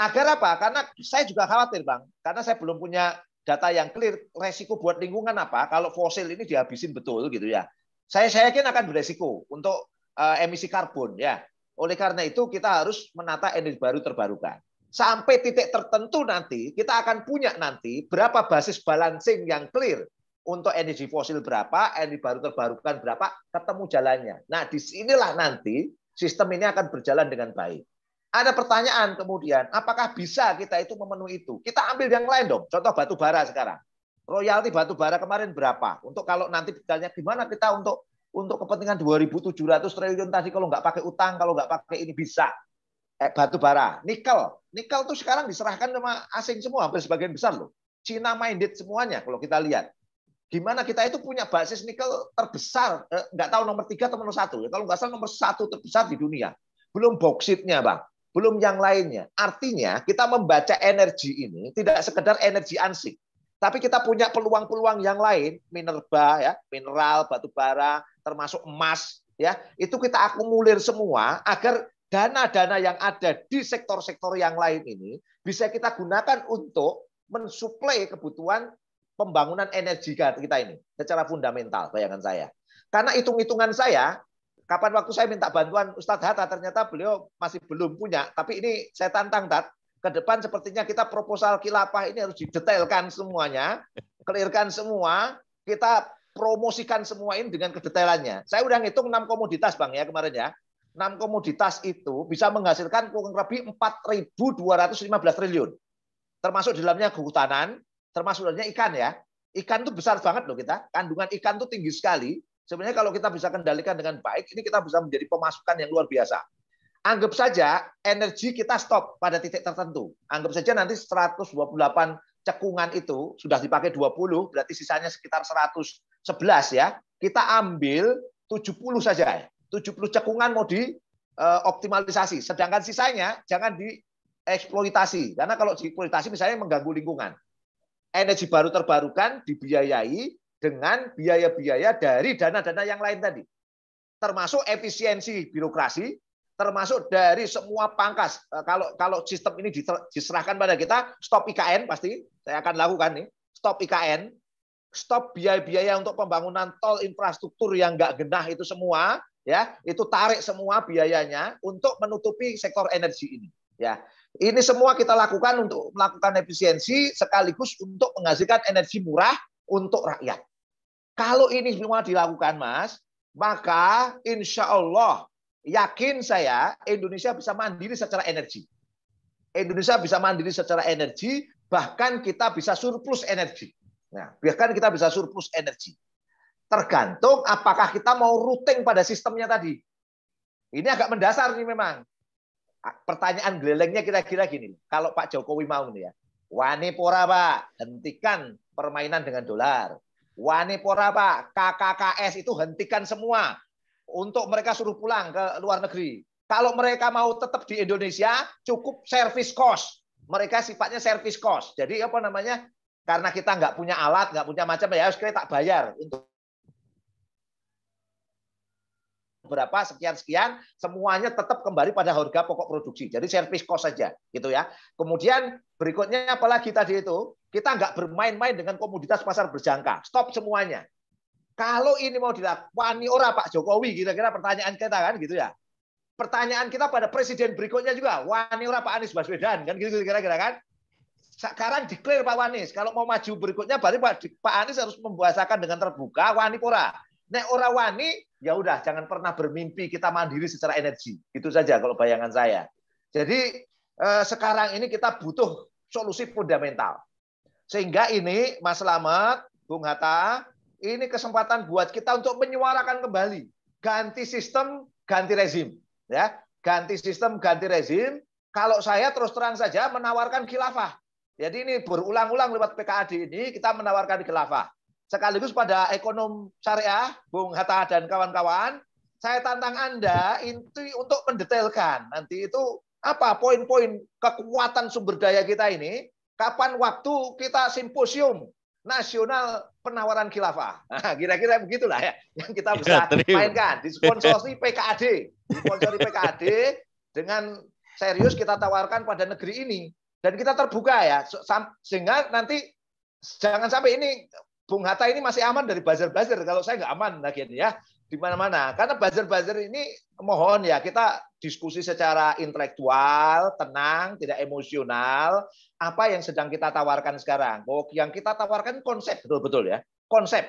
agar apa karena saya juga khawatir bang karena saya belum punya data yang clear resiko buat lingkungan apa kalau fosil ini dihabisin betul gitu ya saya saya yakin akan beresiko untuk uh, emisi karbon ya oleh karena itu kita harus menata energi baru terbarukan sampai titik tertentu nanti kita akan punya nanti berapa basis balancing yang clear untuk energi fosil berapa, energi baru terbarukan berapa, ketemu jalannya. Nah, disinilah nanti sistem ini akan berjalan dengan baik. Ada pertanyaan kemudian, apakah bisa kita itu memenuhi itu? Kita ambil yang lain dong, contoh batu bara sekarang. Royalti batu bara kemarin berapa? Untuk kalau nanti ditanya gimana kita untuk untuk kepentingan 2.700 triliun tadi kalau nggak pakai utang, kalau nggak pakai ini bisa eh, batu bara, nikel. Nikel tuh sekarang diserahkan sama asing semua, hampir sebagian besar loh. Cina minded semuanya kalau kita lihat. Gimana kita itu punya basis nikel terbesar, eh, tahu nomor tiga atau nomor satu. Ya, kalau nggak salah nomor satu terbesar di dunia. Belum boksitnya Bang. Belum yang lainnya. Artinya kita membaca energi ini tidak sekedar energi ansik. Tapi kita punya peluang-peluang yang lain, minerba, ya, mineral, batu bara, termasuk emas, ya, itu kita akumulir semua agar dana-dana yang ada di sektor-sektor yang lain ini bisa kita gunakan untuk mensuplai kebutuhan pembangunan energi kita ini secara fundamental bayangan saya. Karena hitung-hitungan saya kapan waktu saya minta bantuan Ustadz Hatta ternyata beliau masih belum punya, tapi ini saya tantang Tat ke depan sepertinya kita proposal kilapah ini harus didetailkan semuanya, clearkan semua, kita promosikan semua ini dengan kedetailannya. Saya udah ngitung 6 komoditas Bang ya kemarin ya. 6 komoditas itu bisa menghasilkan kurang lebih 4.215 triliun. Termasuk di dalamnya kehutanan, termasuk dalamnya ikan ya. Ikan itu besar banget loh kita. Kandungan ikan itu tinggi sekali. Sebenarnya kalau kita bisa kendalikan dengan baik, ini kita bisa menjadi pemasukan yang luar biasa. Anggap saja energi kita stop pada titik tertentu. Anggap saja nanti 128 cekungan itu sudah dipakai 20, berarti sisanya sekitar 111 ya. Kita ambil 70 saja 70 cekungan mau dioptimalisasi. Eh, Sedangkan sisanya jangan dieksploitasi. Karena kalau dieksploitasi misalnya mengganggu lingkungan. Energi baru terbarukan dibiayai dengan biaya-biaya dari dana-dana yang lain tadi. Termasuk efisiensi birokrasi, termasuk dari semua pangkas. Eh, kalau kalau sistem ini diserahkan pada kita, stop IKN pasti saya akan lakukan nih. Stop IKN, stop biaya-biaya untuk pembangunan tol infrastruktur yang nggak genah itu semua, ya itu tarik semua biayanya untuk menutupi sektor energi ini ya ini semua kita lakukan untuk melakukan efisiensi sekaligus untuk menghasilkan energi murah untuk rakyat kalau ini semua dilakukan mas maka insya Allah yakin saya Indonesia bisa mandiri secara energi Indonesia bisa mandiri secara energi bahkan kita bisa surplus energi nah bahkan kita bisa surplus energi Tergantung apakah kita mau routing pada sistemnya tadi. Ini agak mendasar nih memang. Pertanyaan gelengnya kira-kira gini. Kalau Pak Jokowi mau nih ya. pora Pak, hentikan permainan dengan dolar. pora Pak, KKKS itu hentikan semua. Untuk mereka suruh pulang ke luar negeri. Kalau mereka mau tetap di Indonesia, cukup service cost. Mereka sifatnya service cost. Jadi apa namanya? Karena kita nggak punya alat, nggak punya macam ya, harus kita tak bayar untuk berapa sekian sekian semuanya tetap kembali pada harga pokok produksi. Jadi service cost saja gitu ya. Kemudian berikutnya apalagi tadi itu kita nggak bermain-main dengan komoditas pasar berjangka. Stop semuanya. Kalau ini mau dilakukan ora Pak Jokowi kira-kira pertanyaan kita kan gitu ya. Pertanyaan kita pada presiden berikutnya juga, wani ora Pak Anies Baswedan kan gitu kira-kira kan sekarang declare Pak Wanis kalau mau maju berikutnya berarti Pak, Anies harus membahasakan dengan terbuka Wani ora Nek ora wani, ya udah jangan pernah bermimpi kita mandiri secara energi. Itu saja kalau bayangan saya. Jadi eh, sekarang ini kita butuh solusi fundamental. Sehingga ini Mas Slamet, Bung Hatta, ini kesempatan buat kita untuk menyuarakan kembali ganti sistem, ganti rezim, ya. Ganti sistem, ganti rezim. Kalau saya terus terang saja menawarkan khilafah. Jadi ini berulang-ulang lewat PKAD ini kita menawarkan khilafah sekaligus pada ekonom syariah, Bung Hatta dan kawan-kawan, saya tantang Anda inti untuk mendetailkan nanti itu apa poin-poin kekuatan sumber daya kita ini, kapan waktu kita simposium nasional penawaran khilafah. Nah, kira-kira begitulah ya yang kita ya, bisa ya, mainkan. Disponsori PKAD, disponsori PKAD dengan serius kita tawarkan pada negeri ini dan kita terbuka ya sehingga nanti jangan sampai ini Bung Hatta ini masih aman dari buzzer-buzzer. Kalau saya nggak aman lagi ya di mana-mana. Karena buzzer-buzzer ini mohon ya kita diskusi secara intelektual, tenang, tidak emosional. Apa yang sedang kita tawarkan sekarang? Oh, yang kita tawarkan konsep betul-betul ya, konsep,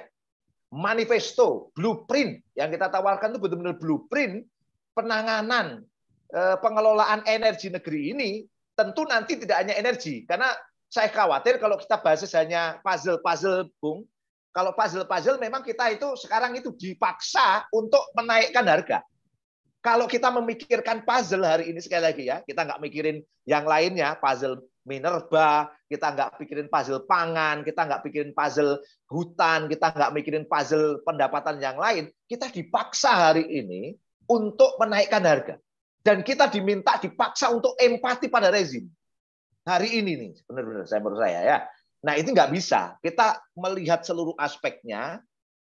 manifesto, blueprint. Yang kita tawarkan itu betul-betul blueprint penanganan eh, pengelolaan energi negeri ini tentu nanti tidak hanya energi karena saya khawatir kalau kita bahas hanya puzzle-puzzle, Bung. Kalau puzzle-puzzle memang kita itu sekarang itu dipaksa untuk menaikkan harga. Kalau kita memikirkan puzzle hari ini sekali lagi ya, kita nggak mikirin yang lainnya, puzzle minerba, kita nggak pikirin puzzle pangan, kita nggak pikirin puzzle hutan, kita nggak mikirin puzzle pendapatan yang lain. Kita dipaksa hari ini untuk menaikkan harga. Dan kita diminta dipaksa untuk empati pada rezim hari ini nih benar-benar saya menurut saya ya nah itu nggak bisa kita melihat seluruh aspeknya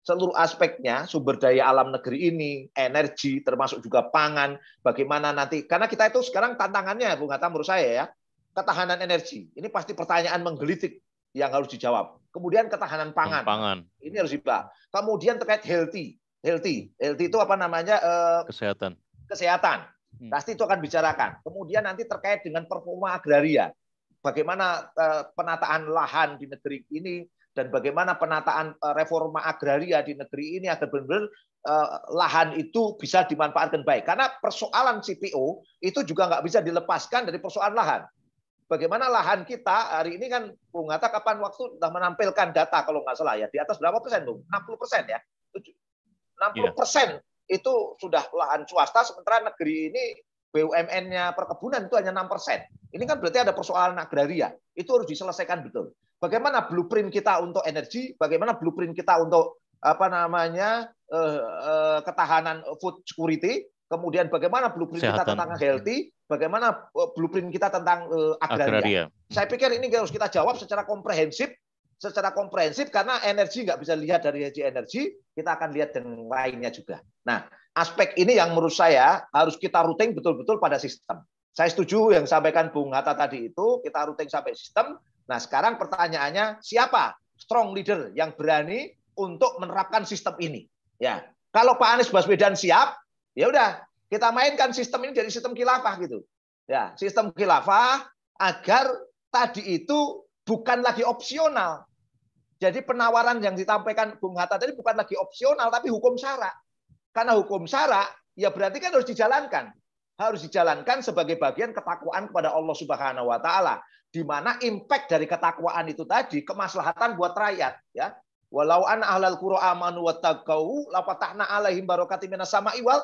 seluruh aspeknya sumber daya alam negeri ini energi termasuk juga pangan bagaimana nanti karena kita itu sekarang tantangannya bung Hatta menurut saya ya ketahanan energi ini pasti pertanyaan menggelitik yang harus dijawab kemudian ketahanan pangan, pangan. ini harus dibahas kemudian terkait healthy healthy healthy itu apa namanya eh, kesehatan kesehatan Hmm. Pasti itu akan bicarakan. Kemudian nanti terkait dengan performa agraria. Bagaimana eh, penataan lahan di negeri ini dan bagaimana penataan eh, reforma agraria di negeri ini agar benar-benar eh, lahan itu bisa dimanfaatkan baik. Karena persoalan CPO itu juga nggak bisa dilepaskan dari persoalan lahan. Bagaimana lahan kita hari ini kan Bung Hatta kapan waktu sudah menampilkan data kalau nggak salah ya di atas berapa persen Bung? 60 persen ya. 60 iya. persen itu sudah lahan swasta, sementara negeri ini BUMN-nya perkebunan itu hanya 6 persen. Ini kan berarti ada persoalan agraria. Itu harus diselesaikan betul. Bagaimana blueprint kita untuk energi, bagaimana blueprint kita untuk apa namanya eh, eh, ketahanan food security, kemudian bagaimana blueprint Sehatan. kita tentang healthy, bagaimana eh, blueprint kita tentang eh, agraria. agraria. Saya pikir ini harus kita jawab secara komprehensif, secara komprehensif karena energi nggak bisa lihat dari energi, kita akan lihat yang lainnya juga. Nah, aspek ini yang menurut saya harus kita routing betul-betul pada sistem. Saya setuju yang sampaikan Bung Hatta tadi itu, kita routing sampai sistem. Nah, sekarang pertanyaannya siapa strong leader yang berani untuk menerapkan sistem ini? Ya, kalau Pak Anies Baswedan siap, ya udah kita mainkan sistem ini dari sistem khilafah gitu. Ya, sistem khilafah agar tadi itu bukan lagi opsional, jadi penawaran yang disampaikan Bung Hatta tadi bukan lagi opsional, tapi hukum syarak. Karena hukum syarak, ya berarti kan harus dijalankan. Harus dijalankan sebagai bagian ketakwaan kepada Allah Subhanahu wa taala, di mana impact dari ketakwaan itu tadi kemaslahatan buat rakyat, ya. Walau an ahlal kuro amanu wattaqau lapatahna alaihim barokatim minas sama iwal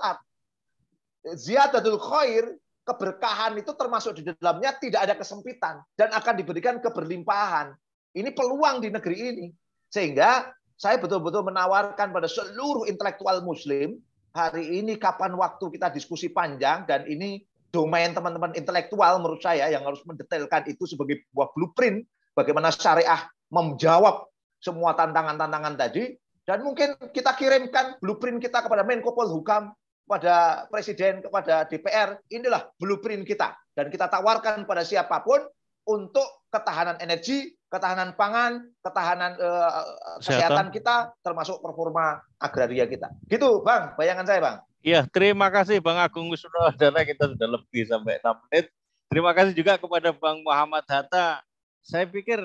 Ziyadatul khair keberkahan itu termasuk di dalamnya tidak ada kesempitan dan akan diberikan keberlimpahan. Ini peluang di negeri ini. Sehingga saya betul-betul menawarkan pada seluruh intelektual muslim, hari ini kapan waktu kita diskusi panjang, dan ini domain teman-teman intelektual menurut saya yang harus mendetailkan itu sebagai sebuah blueprint bagaimana syariah menjawab semua tantangan-tantangan tadi. Dan mungkin kita kirimkan blueprint kita kepada Menko Polhukam, kepada Presiden, kepada DPR. Inilah blueprint kita. Dan kita tawarkan kepada siapapun untuk ketahanan energi ketahanan pangan, ketahanan uh, kesehatan kita, termasuk performa agraria kita. Gitu, Bang. Bayangan saya, Bang. Iya, terima kasih Bang Agung Kusnodana. Kita sudah lebih sampai enam menit. Terima kasih juga kepada Bang Muhammad Hatta. Saya pikir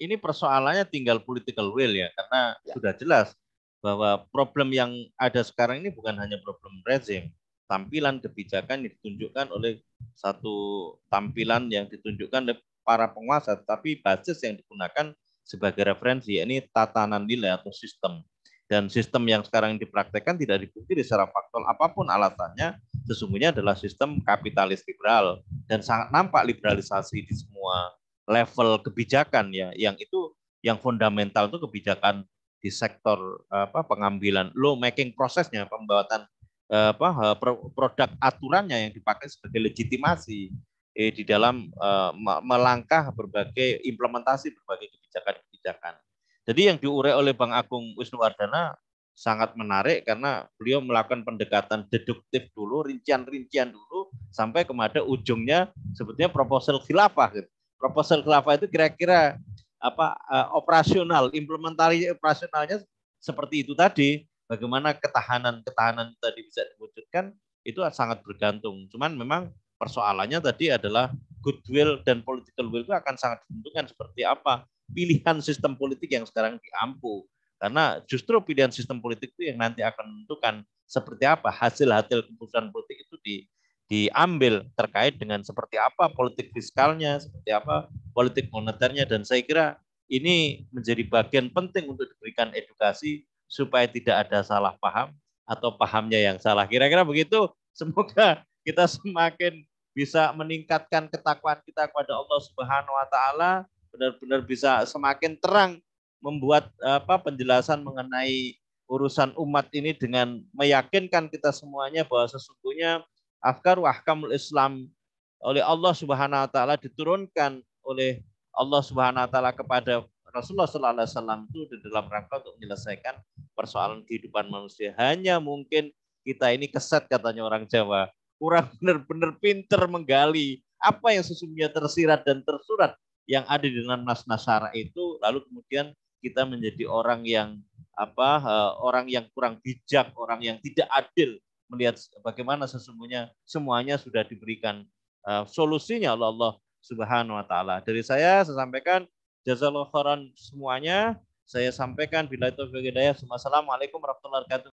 ini persoalannya tinggal political will ya, karena ya. sudah jelas bahwa problem yang ada sekarang ini bukan hanya problem rezim, tampilan kebijakan ditunjukkan oleh satu tampilan yang ditunjukkan oleh para penguasa, tetapi basis yang digunakan sebagai referensi, ini tatanan nilai atau sistem. Dan sistem yang sekarang dipraktekkan tidak dipungkiri secara faktual apapun alasannya, sesungguhnya adalah sistem kapitalis liberal. Dan sangat nampak liberalisasi di semua level kebijakan ya, yang itu yang fundamental itu kebijakan di sektor apa pengambilan low making prosesnya pembuatan eh, apa eh, produk aturannya yang dipakai sebagai legitimasi eh, di dalam eh, melangkah berbagai implementasi berbagai kebijakan-kebijakan. Jadi yang diurai oleh Bang Agung Wisnuwardana sangat menarik karena beliau melakukan pendekatan deduktif dulu, rincian-rincian dulu, sampai kepada ujungnya sebetulnya proposal khilafah. Gitu. Proposal khilafah itu kira-kira apa eh, operasional, implementasi operasionalnya seperti itu tadi. Bagaimana ketahanan ketahanan tadi bisa diwujudkan itu sangat bergantung. Cuman memang Persoalannya tadi adalah goodwill dan political will itu akan sangat ditentukan seperti apa pilihan sistem politik yang sekarang diampu. Karena justru pilihan sistem politik itu yang nanti akan menentukan seperti apa hasil-hasil keputusan politik itu di, diambil terkait dengan seperti apa politik fiskalnya, seperti apa politik moneternya, dan saya kira ini menjadi bagian penting untuk diberikan edukasi supaya tidak ada salah paham atau pahamnya yang salah. Kira-kira begitu. Semoga kita semakin bisa meningkatkan ketakwaan kita kepada Allah Subhanahu wa taala, benar-benar bisa semakin terang membuat apa penjelasan mengenai urusan umat ini dengan meyakinkan kita semuanya bahwa sesungguhnya afkar wahkamul Islam oleh Allah Subhanahu wa taala diturunkan oleh Allah Subhanahu wa taala kepada Rasulullah sallallahu alaihi wasallam itu di dalam rangka untuk menyelesaikan persoalan kehidupan manusia. Hanya mungkin kita ini keset katanya orang Jawa kurang [LAUGHS] benar-benar pinter menggali apa yang sesungguhnya tersirat dan tersurat yang ada di dalam nas nasara itu lalu kemudian kita menjadi orang yang apa eh, orang yang kurang bijak orang yang tidak adil melihat bagaimana sesungguhnya semuanya sudah diberikan eh, solusinya oleh Allah Subhanahu wa taala. Dari saya saya sampaikan jazakallahu khairan semuanya. Saya sampaikan bila itu Assalamualaikum warahmatullahi wabarakatuh.